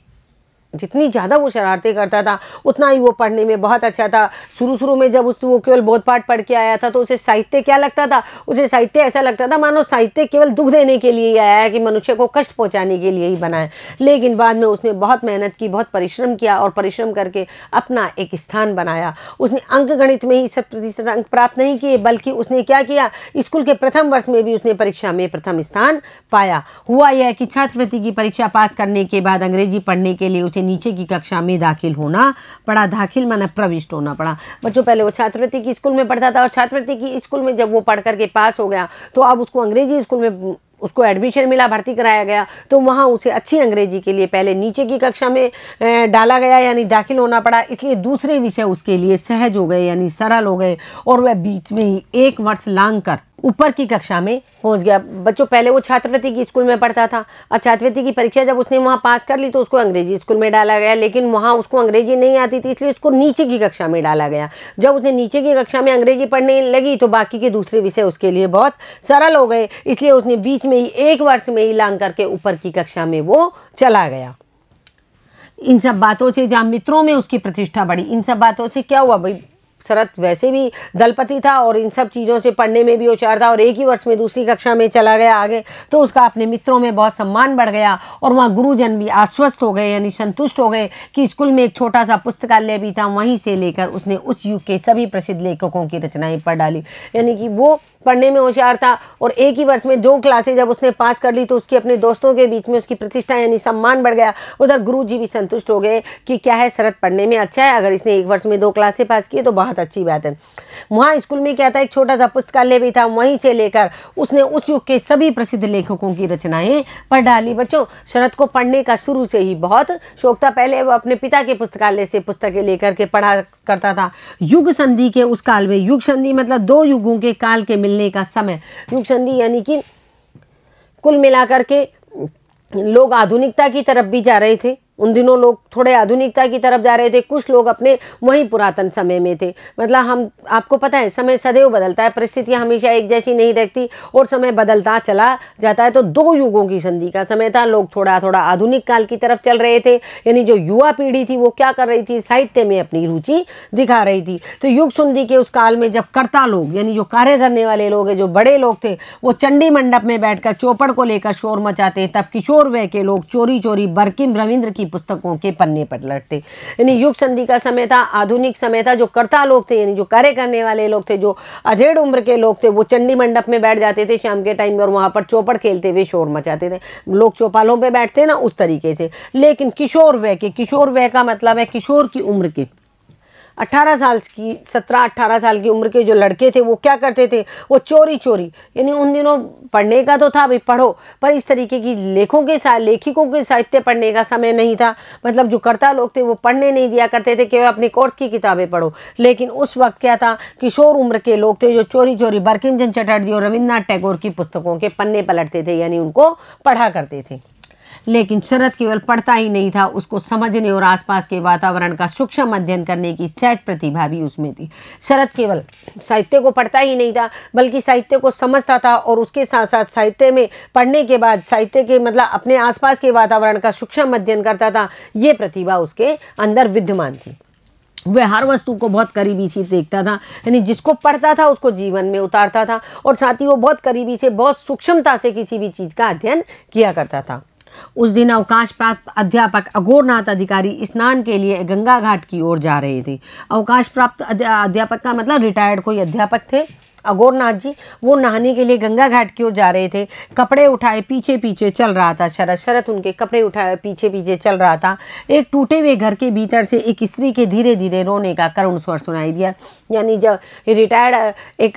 जितनी ज़्यादा वो शरारतें करता था उतना ही वो पढ़ने में बहुत अच्छा था शुरू शुरू में जब उस वो केवल बहुत पाठ पढ़ के आया था तो उसे साहित्य क्या लगता था उसे साहित्य ऐसा लगता था मानो साहित्य केवल दुख देने के लिए ही आया है कि मनुष्य को कष्ट पहुँचाने के लिए ही बना है लेकिन बाद में उसने बहुत मेहनत की बहुत परिश्रम किया और परिश्रम करके अपना एक स्थान बनाया उसने अंक गणित में ही सब प्रतिशत अंक प्राप्त नहीं किए बल्कि उसने क्या किया स्कूल के प्रथम वर्ष में भी उसने परीक्षा में प्रथम स्थान पाया हुआ यह कि छात्रवृत्ति की परीक्षा पास करने के बाद अंग्रेजी पढ़ने के लिए उसे नीचे की कक्षा में दाखिल होना पड़ा दाखिल माना प्रविष्ट होना पड़ा बच्चों पहले वो छात्रवृत्ति की स्कूल में पढ़ता था और छात्रवृत्ति की स्कूल में जब वो पढ़ करके पास हो गया तो अब उसको अंग्रेजी स्कूल में उसको एडमिशन मिला भर्ती कराया गया तो वहाँ उसे अच्छी अंग्रेजी के लिए पहले नीचे की कक्षा में डाला गया यानी दाखिल होना पड़ा इसलिए दूसरे विषय उसके लिए सहज हो गए यानी सरल हो गए और वह बीच में ही एक वर्ष लांग कर ऊपर की कक्षा में पहुंच गया बच्चों पहले वो छात्रवृत्ति की स्कूल में पढ़ता था अब छात्रवृत्ति की परीक्षा जब उसने वहाँ पास कर ली तो उसको अंग्रेजी स्कूल में डाला गया लेकिन वहाँ उसको अंग्रेजी नहीं आती थी इसलिए उसको नीचे की कक्षा में डाला गया जब उसने नीचे की कक्षा में अंग्रेजी पढ़ने लगी तो बाकी के दूसरे विषय उसके लिए बहुत सरल हो गए इसलिए उसने बीच में ही एक वर्ष में ही लांग करके ऊपर की कक्षा में वो चला गया इन सब बातों से जहाँ मित्रों में उसकी प्रतिष्ठा बढ़ी इन सब बातों से क्या हुआ भाई शरत वैसे भी दलपति था और इन सब चीज़ों से पढ़ने में भी होशियार था और एक ही वर्ष में दूसरी कक्षा में चला गया आगे तो उसका अपने मित्रों में बहुत सम्मान बढ़ गया और वहाँ गुरुजन भी आश्वस्त हो गए यानी संतुष्ट हो गए कि स्कूल में एक छोटा सा पुस्तकालय भी था वहीं से लेकर उसने उस युग के सभी प्रसिद्ध लेखकों की रचनाएँ पढ़ डाली यानी कि वो पढ़ने में होशियार था और एक ही वर्ष में दो क्लासें जब उसने पास कर ली तो उसके अपने दोस्तों के बीच में उसकी प्रतिष्ठा यानी सम्मान बढ़ गया उधर गुरु जी भी संतुष्ट हो गए कि क्या है शरत पढ़ने में अच्छा है अगर इसने एक वर्ष में दो क्लासें पास किए तो बहुत बहुत अच्छी बात है वहाँ स्कूल में क्या था एक छोटा सा पुस्तकालय भी था वहीं से लेकर उसने उस युग के सभी प्रसिद्ध लेखकों की रचनाएं पढ़ डाली बच्चों शरद को पढ़ने का शुरू से ही बहुत शौक था पहले वो अपने पिता के पुस्तकालय से पुस्तकें लेकर के पढ़ा करता था युग संधि के उस काल में युग संधि मतलब दो युगों के काल के मिलने का समय युग संधि यानी कि कुल मिलाकर के लोग आधुनिकता की तरफ भी जा रहे थे उन दिनों लोग थोड़े आधुनिकता की तरफ जा रहे थे कुछ लोग अपने वही पुरातन समय में थे मतलब हम आपको पता है समय सदैव बदलता है परिस्थितियाँ हमेशा एक जैसी नहीं रहती और समय बदलता चला जाता है तो दो युगों की संधि का समय था लोग थोड़ा थोड़ा आधुनिक काल की तरफ चल रहे थे यानी जो युवा पीढ़ी थी वो क्या कर रही थी साहित्य में अपनी रुचि दिखा रही थी तो युग संधि के उस काल में जब कर्ता लोग यानी जो कार्य करने वाले लोग हैं जो बड़े लोग थे वो चंडी मंडप में बैठकर चौपड़ को लेकर शोर मचाते तब किशोर वह के लोग चोरी चोरी बरकिम रविंद्र की की पुस्तकों के पन्ने पर लटते यानी युग संधि का समय था आधुनिक समय था जो कर्ता लोग थे यानी जो कार्य करने वाले लोग थे जो अधेड़ उम्र के लोग थे वो चंडी मंडप में बैठ जाते थे शाम के टाइम और वहाँ पर चौपड़ खेलते हुए शोर मचाते थे लोग चौपालों पर बैठते ना उस तरीके से लेकिन किशोर वह के किशोर वह का मतलब है किशोर की उम्र के 18 साल की 17-18 साल की उम्र के जो लड़के थे वो क्या करते थे वो चोरी चोरी यानी उन दिनों पढ़ने का तो था भाई पढ़ो पर इस तरीके की लेखों के साथ लेखिकों के साहित्य पढ़ने का समय नहीं था मतलब जो कर्ता लोग थे वो पढ़ने नहीं दिया करते थे वह अपने कोर्स की किताबें पढ़ो लेकिन उस वक्त क्या था किशोर उम्र के लोग थे जो चोरी चोरी बरकिमचंद चंद चटर्जी और रविन्द्रनाथ टैगोर की पुस्तकों के पन्ने पलटते थे यानी उनको पढ़ा करते थे लेकिन शरद केवल पढ़ता ही नहीं था उसको समझने और आसपास के वातावरण का सूक्ष्म अध्ययन करने की सहज प्रतिभा भी उसमें थी शरद केवल साहित्य को पढ़ता ही नहीं था बल्कि साहित्य को समझता था और उसके साथ साथ साहित्य में पढ़ने के बाद साहित्य के मतलब अपने आसपास के वातावरण का सूक्ष्म अध्ययन करता था ये प्रतिभा उसके अंदर विद्यमान थी वह हर वस्तु को बहुत करीबी से देखता था यानी जिसको पढ़ता था उसको जीवन में उतारता था और साथ ही वो बहुत करीबी से बहुत सूक्ष्मता से किसी भी चीज़ का अध्ययन किया करता था उस दिन अवकाश प्राप्त अध्यापक अघोरनाथ अधिकारी स्नान के लिए गंगा घाट की ओर जा रहे थे अवकाश प्राप्त अध्यापक का मतलब रिटायर्ड कोई अध्यापक थे अगोरनाथ जी वो नहाने के लिए गंगा घाट की ओर जा रहे थे कपड़े उठाए पीछे पीछे चल रहा था शरद शरद उनके कपड़े उठाए पीछे पीछे चल रहा था एक टूटे हुए घर के भीतर से एक स्त्री के धीरे धीरे रोने का करुण स्वर सुनाई दिया यानी जब रिटायर्ड एक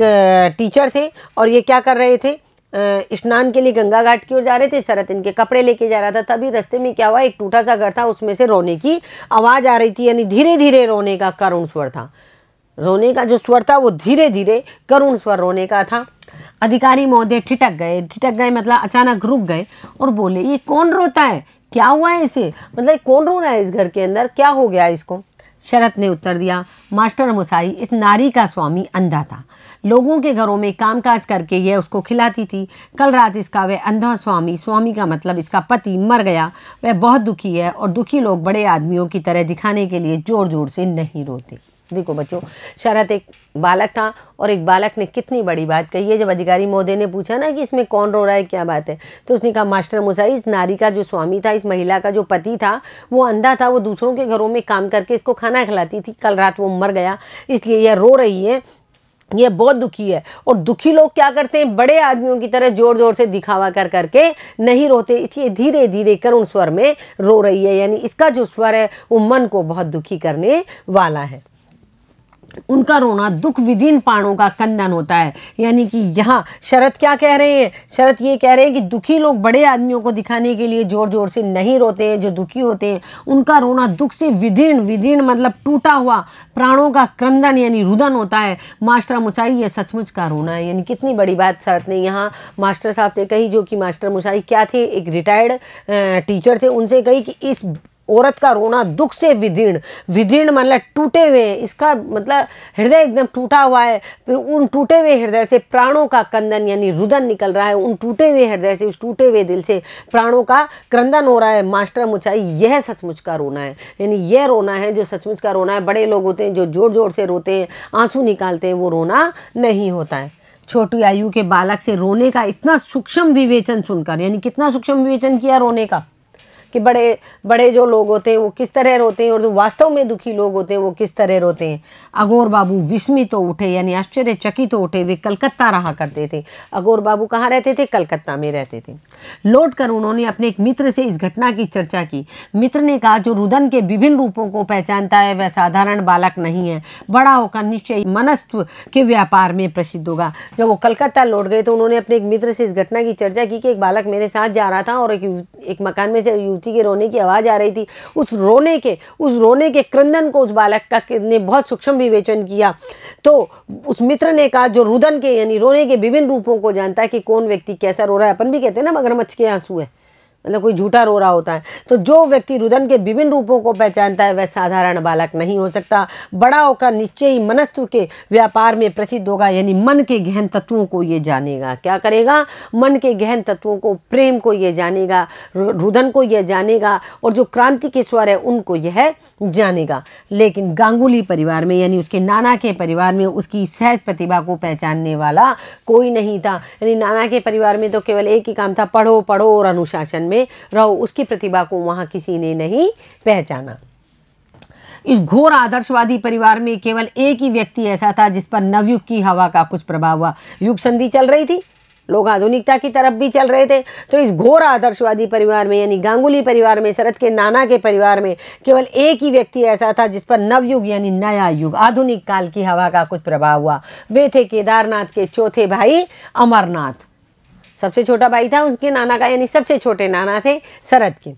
टीचर थे और ये क्या कर रहे थे स्नान के लिए गंगा घाट की ओर जा रहे थे शरत इनके कपड़े लेके जा रहा था तभी रास्ते में क्या हुआ एक टूटा सा घर था उसमें से रोने की आवाज़ आ रही थी यानी धीरे धीरे रोने का करुण स्वर था रोने का जो स्वर था वो धीरे धीरे करुण स्वर रोने का था अधिकारी महोदय ठिटक गए ठिटक गए मतलब अचानक रुक गए और बोले ये कौन रोता है क्या हुआ है इसे मतलब कौन रो रहा है इस घर के अंदर क्या हो गया इसको शरत ने उत्तर दिया मास्टर मुसाई इस नारी का स्वामी अंधा था लोगों के घरों में कामकाज करके यह उसको खिलाती थी कल रात इसका वह अंधा स्वामी स्वामी का मतलब इसका पति मर गया वह बहुत दुखी है और दुखी लोग बड़े आदमियों की तरह दिखाने के लिए ज़ोर ज़ोर से नहीं रोते देखो बच्चों शरत एक बालक था और एक बालक ने कितनी बड़ी बात कही है जब अधिकारी महोदय ने पूछा ना कि इसमें कौन रो रहा है क्या बात है तो उसने कहा मास्टर मुसाई इस नारी का जो स्वामी था इस महिला का जो पति था वो अंधा था वो दूसरों के घरों में काम करके इसको खाना खिलाती थी कल रात वो मर गया इसलिए यह रो रही है ये बहुत दुखी है और दुखी लोग क्या करते हैं बड़े आदमियों की तरह जोर जोर से दिखावा कर करके नहीं रोते इसलिए धीरे धीरे करुण स्वर में रो रही है यानी इसका जो स्वर है वो मन को बहुत दुखी करने वाला है उनका रोना दुख विधीन प्राणों का कंदन होता है यानी कि यहाँ शरत क्या कह रहे हैं शरत ये कह रहे हैं कि दुखी लोग बड़े आदमियों को दिखाने के लिए ज़ोर ज़ोर से नहीं रोते हैं जो दुखी होते हैं उनका रोना दुख से विधीन विधीन मतलब टूटा हुआ प्राणों का क्रंदन यानी रुदन होता है मास्टर मुसाई ये सचमुच का रोना है यानी कितनी बड़ी बात शरत ने यहाँ मास्टर साहब से कही जो कि मास्टर मुसाई क्या थे एक रिटायर्ड टीचर थे उनसे कही कि इस औरत का रोना दुख से विदीर्ण विदीर्ण मतलब टूटे हुए हैं इसका मतलब हृदय एकदम टूटा हुआ है उन टूटे हुए हृदय से प्राणों का कंदन यानी रुदन निकल रहा है उन टूटे हुए हृदय से उस टूटे हुए दिल से प्राणों का क्रंदन हो रहा है मास्टर मुचाई यह सचमुच का रोना है यानी यह रोना है जो सचमुच का रोना है बड़े लोग होते हैं जो जोर जोर से रोते हैं आंसू निकालते हैं वो रोना नहीं होता है छोटी आयु के बालक से रोने का इतना सूक्ष्म विवेचन सुनकर यानी कितना सूक्ष्म विवेचन किया रोने का कि बड़े बड़े जो लोग होते हैं वो किस तरह रोते हैं और जो वास्तव में दुखी लोग होते हैं वो किस तरह रोते हैं अगोर बाबू विस्मित तो उठे यानी आश्चर्यचकित तो उठे वे कलकत्ता रहा करते थे अगोर बाबू कहाँ रहते थे कलकत्ता में रहते थे लौट कर उन्होंने अपने एक मित्र से इस घटना की चर्चा की मित्र ने कहा जो रुदन के विभिन्न रूपों को पहचानता है वह साधारण बालक नहीं है बड़ा होकर निश्चय मनस्त्व के व्यापार में प्रसिद्ध होगा जब वो कलकत्ता लौट गए तो उन्होंने अपने एक मित्र से इस घटना की चर्चा की कि एक बालक मेरे साथ जा रहा था और एक एक मकान में से युवती के रोने की आवाज़ आ रही थी उस रोने के उस रोने के क्रंदन को उस बालक का ने बहुत सूक्ष्म विवेचन किया तो उस मित्र ने कहा जो रुदन के यानी रोने के विभिन्न रूपों को जानता है कि कौन व्यक्ति कैसा रो रहा है अपन भी कहते हैं ना मगरमच्छ के आंसू है मतलब कोई झूठा रो रहा होता है तो जो व्यक्ति रुदन के विभिन्न रूपों को पहचानता है वह साधारण बालक नहीं हो सकता बड़ा होकर निश्चय ही मनस्तु के व्यापार में प्रसिद्ध होगा यानी मन के गहन तत्वों को ये जानेगा क्या करेगा मन के गहन तत्वों को प्रेम को ये जानेगा रुदन को यह जानेगा और जो क्रांति के स्वर है उनको यह जानेगा लेकिन गांगुली परिवार में यानी उसके नाना के परिवार में उसकी सहज प्रतिभा को पहचानने वाला कोई नहीं था यानी नाना के परिवार में तो केवल एक ही काम था पढ़ो पढ़ो और अनुशासन में में रहो उसकी प्रतिभा को वहाँ किसी ने नहीं पहचाना इस घोर आदर्शवादी परिवार में केवल एक ही व्यक्ति ऐसा था जिस पर नवयुग की हवा का कुछ प्रभाव हुआ युग संधि चल रही थी लोग आधुनिकता की तरफ भी चल रहे थे तो इस घोर आदर्शवादी परिवार में यानी गांगुली परिवार में शरद के नाना के परिवार में केवल एक ही व्यक्ति ऐसा था जिस पर नवयुग यानी नया युग आधुनिक काल की हवा का कुछ प्रभाव हुआ वे थे केदारनाथ के चौथे भाई अमरनाथ सबसे छोटा भाई था उनके नाना का यानी सबसे छोटे नाना थे शरद के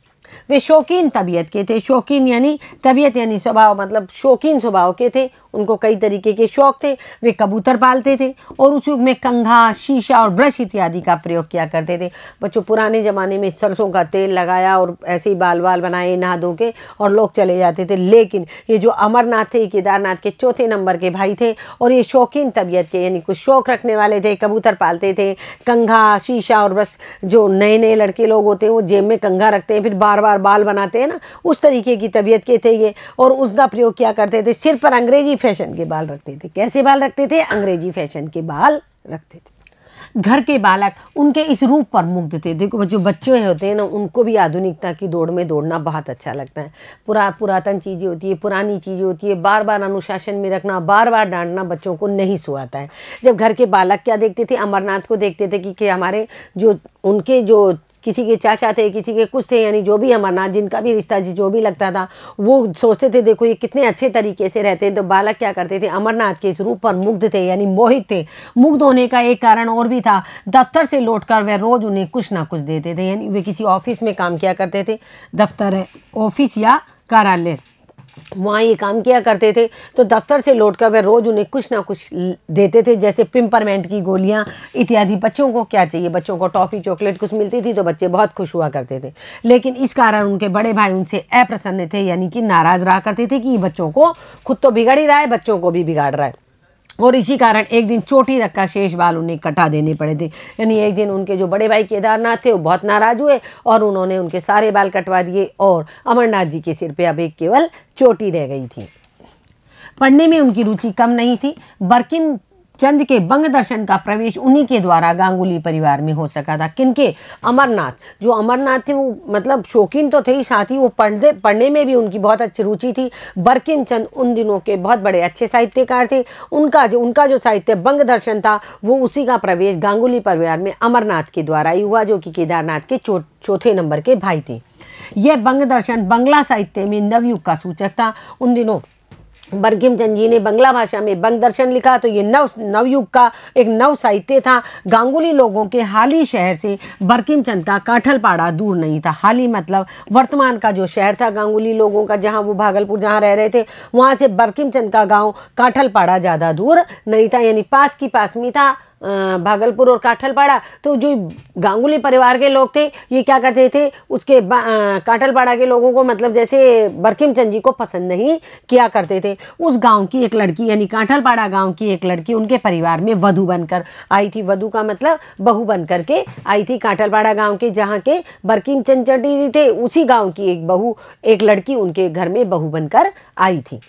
वे शौकीन तबीयत के थे शौकीन यानी तबीयत यानी स्वभाव मतलब शौकीन स्वभाव के थे उनको कई तरीके के शौक थे वे कबूतर पालते थे और उस युग में कंघा शीशा और ब्रश इत्यादि का प्रयोग किया करते थे बच्चों पुराने ज़माने में सरसों का तेल लगाया और ऐसे ही बाल बाल बनाए नहा धो के और लोग चले जाते थे लेकिन ये जो अमरनाथ थे केदारनाथ के चौथे नंबर के भाई थे और ये शौकीन तबीयत के यानी कुछ शौक रखने वाले थे कबूतर पालते थे कंघा शीशा और ब्रश जो नए नए लड़के लोग होते हैं वो जेब में कंघा रखते हैं फिर बार बार बाल बनाते हैं ना उस तरीके की तबीयत के थे ये और उसका प्रयोग किया करते थे सिर पर अंग्रेजी फैशन के बाल रखते थे कैसे बाल रखते थे अंग्रेजी फैशन के बाल रखते थे घर के बालक उनके इस रूप पर मुग्ध थे देखो जो बच्चे होते हैं ना उनको भी आधुनिकता की दौड़ में दौड़ना बहुत अच्छा लगता है पुरा पुरातन चीज़ें होती है पुरानी चीज़ें होती है बार बार अनुशासन में रखना बार बार डांटना बच्चों को नहीं सुहाता है जब घर के बालक क्या देखते थे अमरनाथ को देखते थे कि, कि हमारे जो उनके जो किसी के चाचा थे किसी के कुछ थे यानी जो भी हमारा जिनका भी रिश्ता जी जो भी लगता था वो सोचते थे देखो ये कितने अच्छे तरीके से रहते हैं तो बालक क्या करते थे अमरनाथ के इस रूप पर मुग्ध थे यानी मोहित थे मुग्ध होने का एक कारण और भी था दफ्तर से लौटकर वह रोज़ उन्हें कुछ ना कुछ देते थे यानी वे किसी ऑफिस में काम किया करते थे दफ्तर है ऑफिस या कार्यालय वहाँ ये काम किया करते थे तो दफ्तर से लौट कर वह रोज़ उन्हें कुछ ना कुछ देते थे जैसे पिम्परमेंट की गोलियाँ इत्यादि बच्चों को क्या चाहिए बच्चों को टॉफ़ी चॉकलेट कुछ मिलती थी तो बच्चे बहुत खुश हुआ करते थे लेकिन इस कारण उनके बड़े भाई उनसे अप्रसन्न थे यानी कि नाराज़ रहा करते थे कि बच्चों को खुद तो बिगड़ ही रहा है बच्चों को भी बिगाड़ रहा है और इसी कारण एक दिन चोटी रखा शेष बाल उन्हें कटा देने पड़े थे यानी एक दिन उनके जो बड़े भाई केदारनाथ थे वो बहुत नाराज हुए और उन्होंने उनके सारे बाल कटवा दिए और अमरनाथ जी के सिर पे अब एक केवल चोटी रह गई थी पढ़ने में उनकी रुचि कम नहीं थी बर्किन चंद के बंग दर्शन का प्रवेश उन्हीं के द्वारा गांगुली परिवार में हो सका था किनके अमरनाथ जो अमरनाथ थे वो मतलब शौकीन तो थे ही साथ ही वो पढ़ते पढ़ने में भी उनकी बहुत अच्छी रुचि थी बरकिम चंद उन दिनों के बहुत बड़े अच्छे साहित्यकार थे उनका जो उनका जो साहित्य बंग दर्शन था वो उसी का प्रवेश गांगुली परिवार में अमरनाथ के द्वारा ही हुआ जो कि केदारनाथ के चौथे नंबर के भाई थे यह बंग दर्शन बंगला साहित्य में नवयुग का सूचक था उन दिनों बरगिम जंजी ने बंगला भाषा में बंग दर्शन लिखा तो ये नव नवयुग का एक नव साहित्य था गांगुली लोगों के हाल ही शहर से बरकिम चंद का काठलपाड़ा दूर नहीं था हाल ही मतलब वर्तमान का जो शहर था गांगुली लोगों का जहां वो भागलपुर जहां रह रहे थे वहां से बरकिम चंद का गांव काठलपाड़ा ज़्यादा दूर नहीं था यानी पास की पास में था भागलपुर और काठलपाड़ा तो जो गांगुली परिवार के लोग थे ये क्या करते थे उसके काठलपाड़ा के लोगों को मतलब जैसे बरखिम चंद जी को पसंद नहीं किया करते थे उस गांव की एक लड़की यानी काठलपाड़ा गांव की एक लड़की उनके परिवार में वधु बनकर आई थी वधु का मतलब बहू बन करके आई थी काठलपाड़ा गाँव के जहाँ के बरकिम चंद जी थे उसी गाँव की एक बहू एक लड़की उनके घर में बहू बनकर आई थी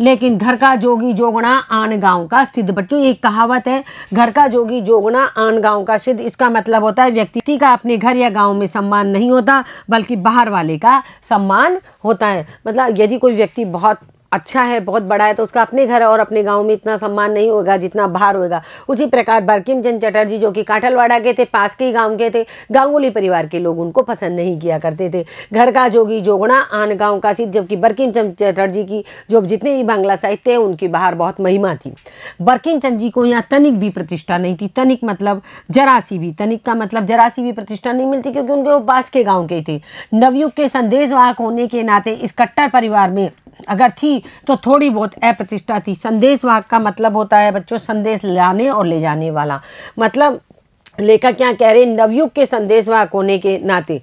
लेकिन घर का जोगी जोगना आन गांव का सिद्ध बच्चों एक कहावत है घर का जोगी जोगना आन गांव का सिद्ध इसका मतलब होता है व्यक्ति का अपने घर या गांव में सम्मान नहीं होता बल्कि बाहर वाले का सम्मान होता है मतलब यदि कोई व्यक्ति बहुत अच्छा है बहुत बड़ा है तो उसका अपने घर और अपने गांव में इतना सम्मान नहीं होगा जितना बाहर होगा उसी प्रकार बरकिम चंद चटर्जी जो कि काठलवाड़ा के थे पास के ही गाँव के थे गांगुली परिवार के लोग उनको पसंद नहीं किया करते थे घर का जोगी जोगड़ा आन गाँव का चीज जबकि बरकिम चंद चटर्जी की जो जितने भी बांग्ला साहित्य हैं उनकी बाहर बहुत महिमा थी बरकिम चंद जी को यहाँ तनिक भी प्रतिष्ठा नहीं थी तनिक मतलब जरासी भी तनिक का मतलब जरासी भी प्रतिष्ठा नहीं मिलती क्योंकि उनके वो पास के गाँव के थे नवयुग के संदेशवाहक होने के नाते इस कट्टर परिवार में अगर थी थी तो थोड़ी बहुत अप्रतिष्ठा थी संदेश वाहक का मतलब होता है बच्चों संदेश लाने और ले जाने वाला मतलब लेखक यहाँ कह रहे नवयुग के संदेशवाहक होने के नाते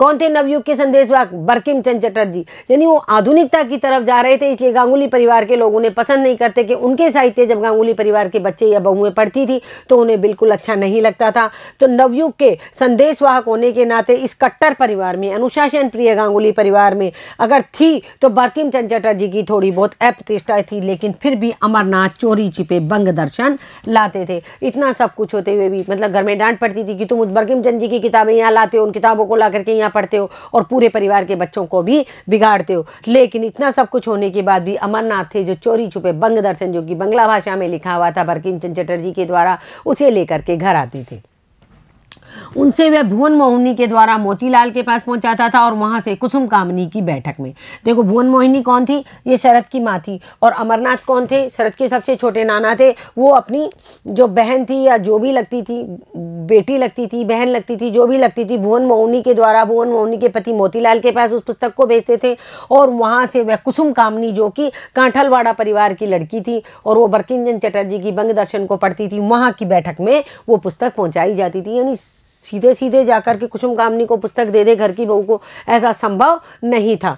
कौन थे नवयुग के संदेशवाक बरकिम चंद चटर्जी यानी वो आधुनिकता की तरफ जा रहे थे इसलिए गांगुली परिवार के लोग उन्हें पसंद नहीं करते कि उनके साहित्य जब गांगुली परिवार के बच्चे या बहुएं पढ़ती थी तो उन्हें बिल्कुल अच्छा नहीं लगता था तो नवयुग के संदेशवाहक होने के नाते इस कट्टर परिवार में अनुशासन प्रिय गांगुली परिवार में अगर थी तो बरकिम चंद चटर्जी की थोड़ी बहुत अप्रतिष्ठा थी लेकिन फिर भी अमरनाथ चोरी छिपे बंग दर्शन लाते थे इतना सब कुछ होते हुए भी मतलब घर में डांट पड़ती थी कि तुम बरकिम चंद जी की किताबें यहाँ लाते हो उन किताबों को ला करके यहाँ पड़ते हो और पूरे परिवार के बच्चों को भी बिगाड़ते हो लेकिन इतना सब कुछ होने के बाद भी अमरनाथ थे जो चोरी छुपे बंग दर्शन जो कि बंगला भाषा में लिखा हुआ था बरकिन चंद चटर्जी के द्वारा उसे लेकर के घर आती थी उनसे वह भुवन मोहिनी के द्वारा मोतीलाल के पास पहुंचाता था और वहां से कुसुम कामनी की बैठक में देखो भुवन मोहिनी कौन थी ये शरद की माँ थी और अमरनाथ कौन थे शरद के सबसे छोटे नाना थे वो अपनी जो बहन थी या जो भी लगती थी बेटी लगती थी बहन लगती थी जो भी लगती थी भुवन मोहनी के द्वारा भुवन मोहनी के पति मोतीलाल के पास उस पुस्तक को भेजते थे और वहाँ से वह कुसुम कामनी जो कि कांठलवाड़ा परिवार की लड़की थी और वो बरकिंजन चटर्जी की बंग दर्शन को पढ़ती थी वहाँ की बैठक में वो पुस्तक पहुँचाई जाती थी यानी सीधे सीधे जाकर के कुसुम कामनी को पुस्तक दे दे घर की बहू को ऐसा संभव नहीं था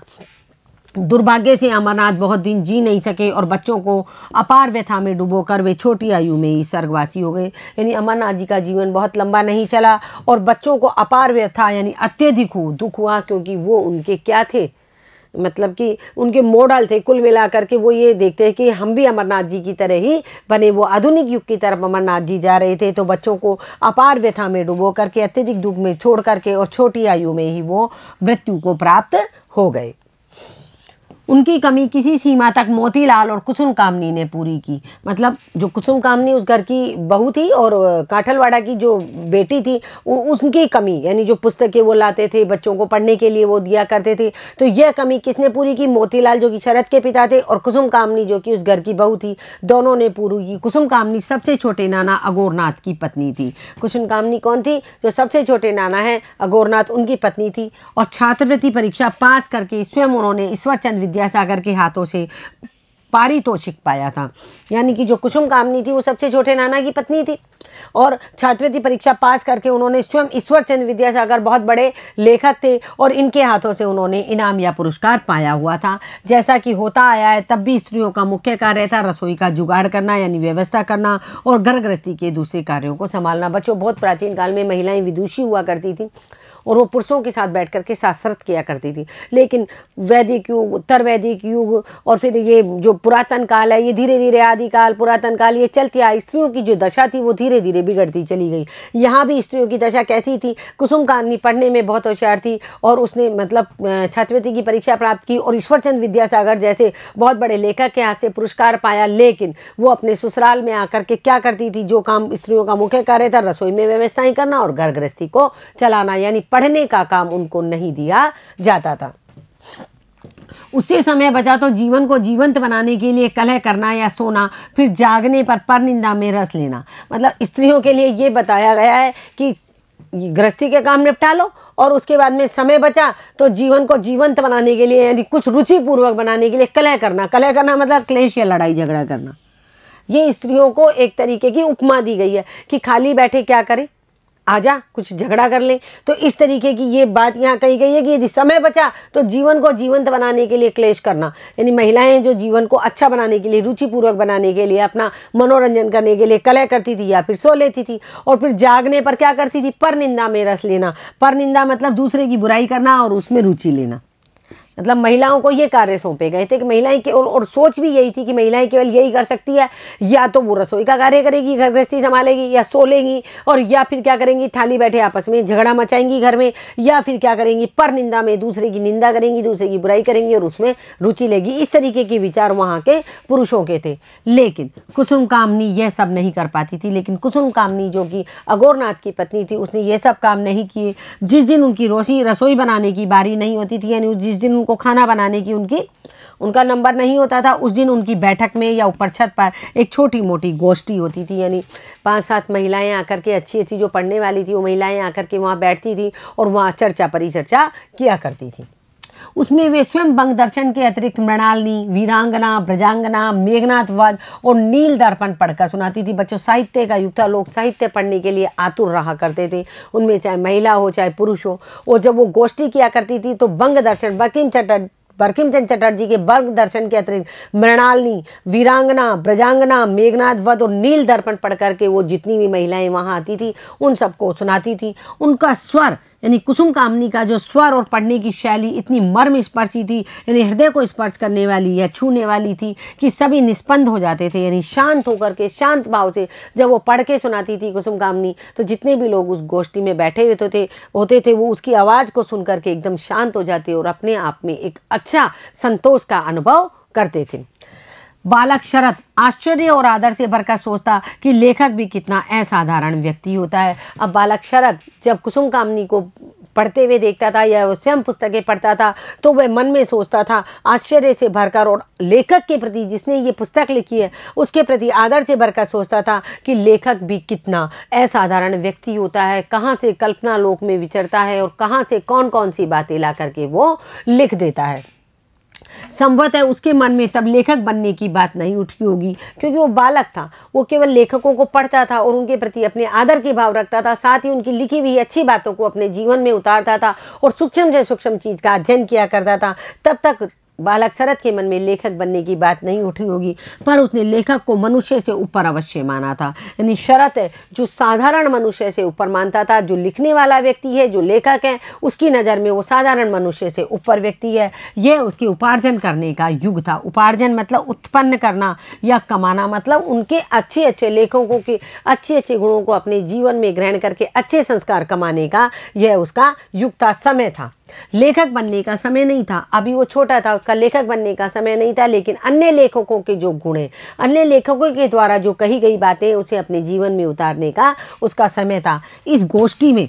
दुर्भाग्य से अमरनाथ बहुत दिन जी नहीं सके और बच्चों को अपार व्यथा में डुबोकर वे छोटी आयु में ही स्वर्गवासी हो गए यानी अमरनाथ जी का जीवन बहुत लंबा नहीं चला और बच्चों को अपार व्यथा यानी अत्यधिक दुख हुआ क्योंकि वो उनके क्या थे मतलब कि उनके मॉडल थे कुल मिलाकर के वो ये देखते हैं कि हम भी अमरनाथ जी की तरह ही बने वो आधुनिक युग की तरफ अमरनाथ जी जा रहे थे तो बच्चों को अपार व्यथा में डुबो करके अत्यधिक दुख में छोड़ करके और छोटी आयु में ही वो मृत्यु को प्राप्त हो गए उनकी कमी किसी सीमा तक मोतीलाल और कुसुम कामनी ने पूरी की मतलब जो कुसुम कामनी उस घर की बहू थी और काठलवाड़ा की जो बेटी थी उनकी कमी यानी जो पुस्तकें वो लाते थे बच्चों को पढ़ने के लिए वो दिया करते थे तो यह कमी किसने पूरी की मोतीलाल जो कि शरद के पिता थे और कुसुम कामनी जो कि उस घर की बहू थी दोनों ने पूरी की कुसुम कामनी सबसे छोटे नाना अगोरनाथ की पत्नी थी कुसुम कामनी कौन थी जो सबसे छोटे नाना है अगोरनाथ उनकी पत्नी थी और छात्रवृत्ति परीक्षा पास करके स्वयं उन्होंने चंद विद्या विद्यासागर के हाथों से पारितोषिक पाया था यानी कि जो कुसुम कामनी थी वो सबसे छोटे नाना की पत्नी थी और छात्रवृत्ति परीक्षा पास करके उन्होंने स्वयं ईश्वर चंद्र विद्यासागर बहुत बड़े लेखक थे और इनके हाथों से उन्होंने इनाम या पुरस्कार पाया हुआ था जैसा कि होता आया है तब भी स्त्रियों का मुख्य कार्य था रसोई का जुगाड़ करना यानी व्यवस्था करना और घर गृहस्थी के दूसरे कार्यों को संभालना बच्चों बहुत प्राचीन काल में महिलाएं विदुषी हुआ करती थी और वो पुरुषों के साथ बैठ करके शास्त्रत किया करती थी लेकिन वैदिक युग उत्तर वैदिक युग और फिर ये जो पुरातन काल है ये धीरे धीरे आदिकाल पुरातन काल ये चलती आई स्त्रियों की जो दशा थी वो धीरे धीरे बिगड़ती चली गई यहाँ भी स्त्रियों की दशा कैसी थी कुसुम कामनी पढ़ने में बहुत होशियार थी और उसने मतलब छात्रवृत्ति की परीक्षा प्राप्त की और ईश्वरचंद विद्यासागर जैसे बहुत बड़े लेखक के यहाँ से पुरस्कार पाया लेकिन वो अपने ससुराल में आकर के क्या करती थी जो काम स्त्रियों का मुख्य कार्य था रसोई में व्यवस्थाएं करना और घर गृहस्थी को चलाना यानी पढ़ने का काम उनको नहीं दिया जाता था उससे समय बचा तो जीवन को जीवंत बनाने के लिए कलह करना या सोना फिर जागने पर पर निंदा में रस लेना मतलब स्त्रियों के लिए ये बताया गया है कि गृहस्थी के काम निपटा लो और उसके बाद में समय बचा तो जीवन को जीवंत बनाने के लिए यानी कुछ रुचिपूर्वक बनाने के लिए कलह करना कलह करना मतलब क्लेश या लड़ाई झगड़ा करना ये स्त्रियों को एक तरीके की उपमा दी गई है कि खाली बैठे क्या करें आ जा कुछ झगड़ा कर लें तो इस तरीके की ये बात यहाँ कही गई है कि यदि समय बचा तो जीवन को जीवंत बनाने के लिए क्लेश करना यानी महिलाएं जो जीवन को अच्छा बनाने के लिए रुचिपूर्वक बनाने के लिए अपना मनोरंजन करने के लिए कलह करती थी या फिर सो लेती थी और फिर जागने पर क्या करती थी पर निंदा में रस लेना पर निंदा मतलब दूसरे की बुराई करना और उसमें रुचि लेना मतलब महिलाओं को ये कार्य सौंपे गए थे कि महिलाएं केवल और, और सोच भी यही थी कि महिलाएं केवल यही कर सकती है या तो वो रसोई का कार्य करेगी घर गृहस्थी संभालेगी या सो लेंगी और या फिर क्या करेंगी थाली बैठे आपस में झगड़ा मचाएंगी घर में या फिर क्या करेंगी पर निंदा में दूसरे की निंदा करेंगी दूसरे की बुराई करेंगी और उसमें रुचि लेगी इस तरीके के विचार वहाँ के पुरुषों के थे लेकिन कुसुम कामनी यह सब नहीं कर पाती थी लेकिन कुसुम कामनी जो कि अगोरनाथ की पत्नी थी उसने ये सब काम नहीं किए जिस दिन उनकी रोसी रसोई बनाने की बारी नहीं होती थी यानी जिस दिन उनको खाना बनाने की उनकी उनका नंबर नहीं होता था उस दिन उनकी बैठक में या ऊपर छत पर एक छोटी मोटी गोष्ठी होती थी यानी पांच सात महिलाएं आकर के अच्छी अच्छी जो पढ़ने वाली थी वो महिलाएं आकर के वहाँ बैठती थी और वहाँ चर्चा परिचर्चा किया करती थी उसमें वे स्वयं बंग दर्शन के अतिरिक्त मृणालिनी वीरांगना ब्रजांगना वध और नील दर्पण पढ़कर सुनाती थी बच्चों साहित्य का युग था लोग साहित्य पढ़ने के लिए आतुर रहा करते थे उनमें चाहे महिला हो चाहे पुरुष हो और जब वो गोष्ठी किया करती थी तो बंग दर्शन बकीम चटर बरकिमचंद चटर्जी के बर्ग दर्शन के अतिरिक्त मृणालिनी वीरांगना ब्रजांगना मेघनाथ वध और नील दर्पण पढ़ करके वो जितनी भी महिलाएं वहाँ आती थी उन सबको सुनाती थी उनका स्वर यानी कुसुम कामनी का जो स्वर और पढ़ने की शैली इतनी मर्म स्पर्शी थी यानी हृदय को स्पर्श करने वाली या छूने वाली थी कि सभी निष्पन्द हो जाते थे यानी शांत होकर के शांत भाव से जब वो पढ़ के सुनाती थी कुसुम कामनी तो जितने भी लोग उस गोष्ठी में बैठे हुए तो थे होते थे वो उसकी आवाज़ को सुन करके एकदम शांत हो जाते और अपने आप में एक अच्छा संतोष का अनुभव करते थे बालक शरत आश्चर्य और आदर से भरकर सोचता कि लेखक भी कितना असाधारण व्यक्ति होता है अब बालक शरत जब कुसुम कामनी को पढ़ते हुए देखता था या वो स्वयं पुस्तकें पढ़ता था तो वह मन में सोचता था आश्चर्य से भरकर और लेखक के प्रति जिसने ये पुस्तक लिखी है उसके प्रति आदर से भरकर सोचता था कि लेखक भी कितना असाधारण व्यक्ति होता है कहाँ से कल्पना लोक में विचरता है और कहाँ से कौन कौन सी बातें ला करके वो लिख देता है संभवत है उसके मन में तब लेखक बनने की बात नहीं उठी होगी क्योंकि वो बालक था वो केवल लेखकों को पढ़ता था और उनके प्रति अपने आदर के भाव रखता था साथ ही उनकी लिखी हुई अच्छी बातों को अपने जीवन में उतारता था और सूक्ष्म से सूक्ष्म चीज़ का अध्ययन किया करता था तब तक बालक शरद के मन में लेखक बनने की बात नहीं उठी होगी पर उसने लेखक को मनुष्य से ऊपर अवश्य माना था यानी शरत जो साधारण मनुष्य से ऊपर मानता था जो लिखने वाला व्यक्ति है जो लेखक है उसकी नज़र में वो साधारण मनुष्य से ऊपर व्यक्ति है यह उसकी उपार्जन करने का युग था उपार्जन मतलब उत्पन्न करना या कमाना मतलब उनके अच्छे अच्छे लेखकों के अच्छे अच्छे गुणों को अपने जीवन में ग्रहण करके अच्छे संस्कार कमाने का यह उसका युग था समय था लेखक बनने का समय नहीं था अभी वो छोटा था उसका लेखक बनने का समय नहीं था लेकिन अन्य लेखकों के जो गुण हैं अन्य लेखकों के द्वारा जो कही गई बातें उसे अपने जीवन में उतारने का उसका समय था इस गोष्ठी में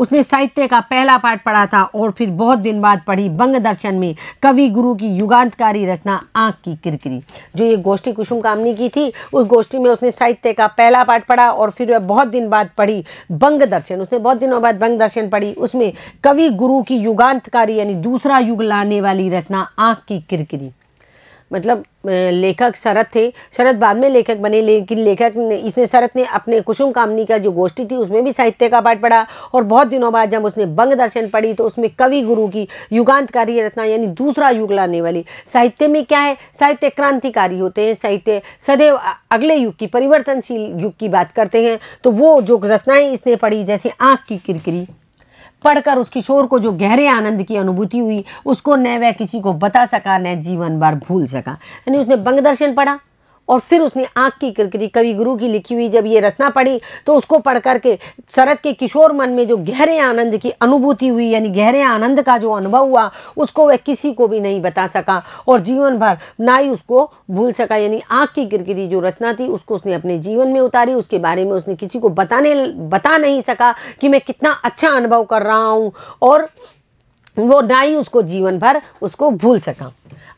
उसमें साहित्य का पहला पाठ पढ़ा था और फिर बहुत दिन बाद पढ़ी बंग दर्शन में कवि गुरु की युगांतकारी रचना आँख की किरकिरी जो ये गोष्ठी कुसुम कामनी की थी उस गोष्ठी में उसने साहित्य का पहला पाठ पढ़ा और फिर वह बहुत दिन बाद पढ़ी बंग दर्शन उसने बहुत दिनों बाद बंग दर्शन पढ़ी उसमें कवि गुरु की युगांतकारी यानी दूसरा युग लाने वाली रचना आँख की किरकिरी मतलब लेखक शरद थे शरद बाद में लेखक बने लेकिन लेखक ने इसने शरद ने अपने कुसुम कामनी का जो गोष्ठी थी उसमें भी साहित्य का पाठ पढ़ा और बहुत दिनों बाद जब उसने बंग दर्शन पढ़ी तो उसमें कवि गुरु की युगांतकारी रचना यानी दूसरा युग लाने वाली साहित्य में क्या है साहित्य क्रांतिकारी होते हैं साहित्य सदैव अगले युग की परिवर्तनशील युग की बात करते हैं तो वो जो रचनाएँ इसने पढ़ी जैसे आँख की किरकिरी पढ़कर उस किशोर को जो गहरे आनंद की अनुभूति हुई उसको न वह किसी को बता सका न जीवन भर भूल सका यानी उसने बंग दर्शन पढ़ा और फिर उसने आँख की किरकिरी कवि गुरु की लिखी हुई जब ये रचना पढ़ी तो उसको पढ़ करके शरद के किशोर मन में जो गहरे आनंद की अनुभूति हुई यानी गहरे आनंद का जो अनुभव हुआ उसको वह किसी को भी नहीं बता सका और जीवन भर ना ही उसको भूल सका यानी आँख की किरकिरी जो रचना थी उसको उसने अपने जीवन में उतारी उसके बारे में उसने किसी को बताने बता नहीं सका कि मैं कितना अच्छा अनुभव कर रहा हूँ और वो ना ही उसको जीवन भर उसको भूल सका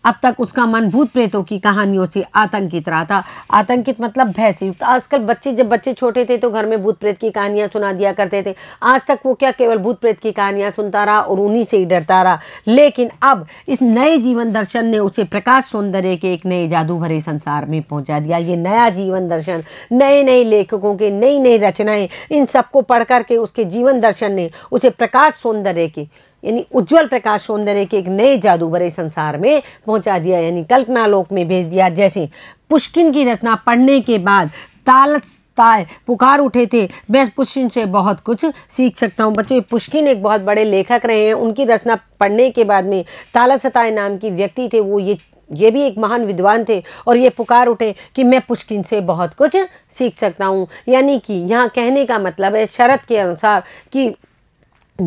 अब तक उसका मन भूत प्रेतों की कहानियों से आतंकित रहा था आतंकित मतलब भय से युक्त आजकल बच्चे जब बच्चे छोटे थे तो घर में भूत प्रेत की कहानियाँ सुना दिया करते थे आज तक वो क्या केवल भूत प्रेत की कहानियाँ सुनता रहा और उन्हीं से ही डरता रहा लेकिन अब इस नए जीवन दर्शन ने उसे प्रकाश सौंदर्य के एक नए जादू भरे संसार में पहुँचा दिया ये नया जीवन दर्शन नए नए लेखकों के नई नई रचनाएँ इन सबको पढ़ करके उसके जीवन दर्शन ने उसे प्रकाश सौंदर्य के यानी उज्जवल प्रकाश सौंदर्य के एक नए जादू भरे संसार में पहुंचा दिया यानी कल्पना लोक में भेज दिया जैसे पुष्किन की रचना पढ़ने के बाद तालस ताय पुकार उठे थे मैं पुष्किन से बहुत कुछ सीख सकता हूँ बच्चों पुष्किन एक बहुत बड़े लेखक रहे हैं उनकी रचना पढ़ने के बाद में तालसताय नाम की व्यक्ति थे वो ये ये भी एक महान विद्वान थे और ये पुकार उठे कि मैं पुष्किन से बहुत कुछ सीख सकता हूँ यानी कि यहाँ कहने का मतलब है शरत के अनुसार कि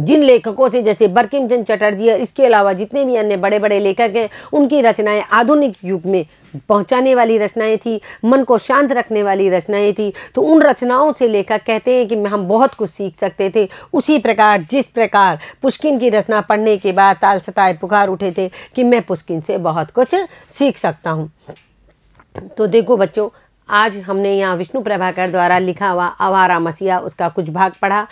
जिन लेखकों से जैसे बरकिम चंद चटर्जी और इसके अलावा जितने भी अन्य बड़े बड़े लेखक हैं उनकी रचनाएं आधुनिक युग में पहुंचाने वाली रचनाएं थी मन को शांत रखने वाली रचनाएं थी तो उन रचनाओं से लेखक कहते हैं कि हम बहुत कुछ सीख सकते थे उसी प्रकार जिस प्रकार पुष्किन की रचना पढ़ने के बाद ताल सताए पुकार उठे थे कि मैं पुष्किन से बहुत कुछ सीख सकता हूँ तो देखो बच्चों आज हमने यहाँ विष्णु प्रभाकर द्वारा लिखा हुआ आवारा मसीहा उसका कुछ भाग पढ़ा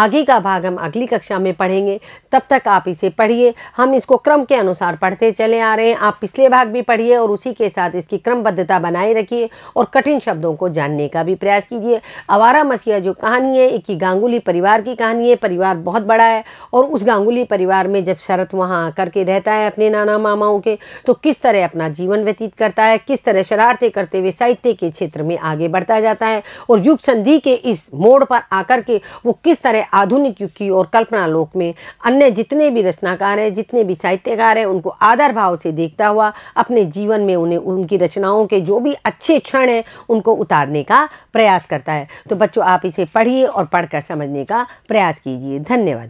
आगे का भाग हम अगली कक्षा में पढ़ेंगे तब तक आप इसे पढ़िए हम इसको क्रम के अनुसार पढ़ते चले आ रहे हैं आप पिछले भाग भी पढ़िए और उसी के साथ इसकी क्रमबद्धता बनाए रखिए और कठिन शब्दों को जानने का भी प्रयास कीजिए आवारा मसीहा जो कहानी है एक ही गांगुली परिवार की कहानी है परिवार बहुत बड़ा है और उस गांगुली परिवार में जब शरत वहाँ आकर के रहता है अपने नाना मामाओं के तो किस तरह अपना जीवन व्यतीत करता है किस तरह शरारतें करते हुए साहित्य के क्षेत्र में आगे बढ़ता जाता है और युग संधि के इस मोड़ पर आकर के वो किस तरह आधुनिक युग की और कल्पना लोक में अन्य जितने भी रचनाकार हैं जितने भी साहित्यकार हैं उनको आदर भाव से देखता हुआ अपने जीवन में उन्हें उनकी रचनाओं के जो भी अच्छे क्षण हैं उनको उतारने का प्रयास करता है तो बच्चों आप इसे पढ़िए और पढ़कर समझने का प्रयास कीजिए धन्यवाद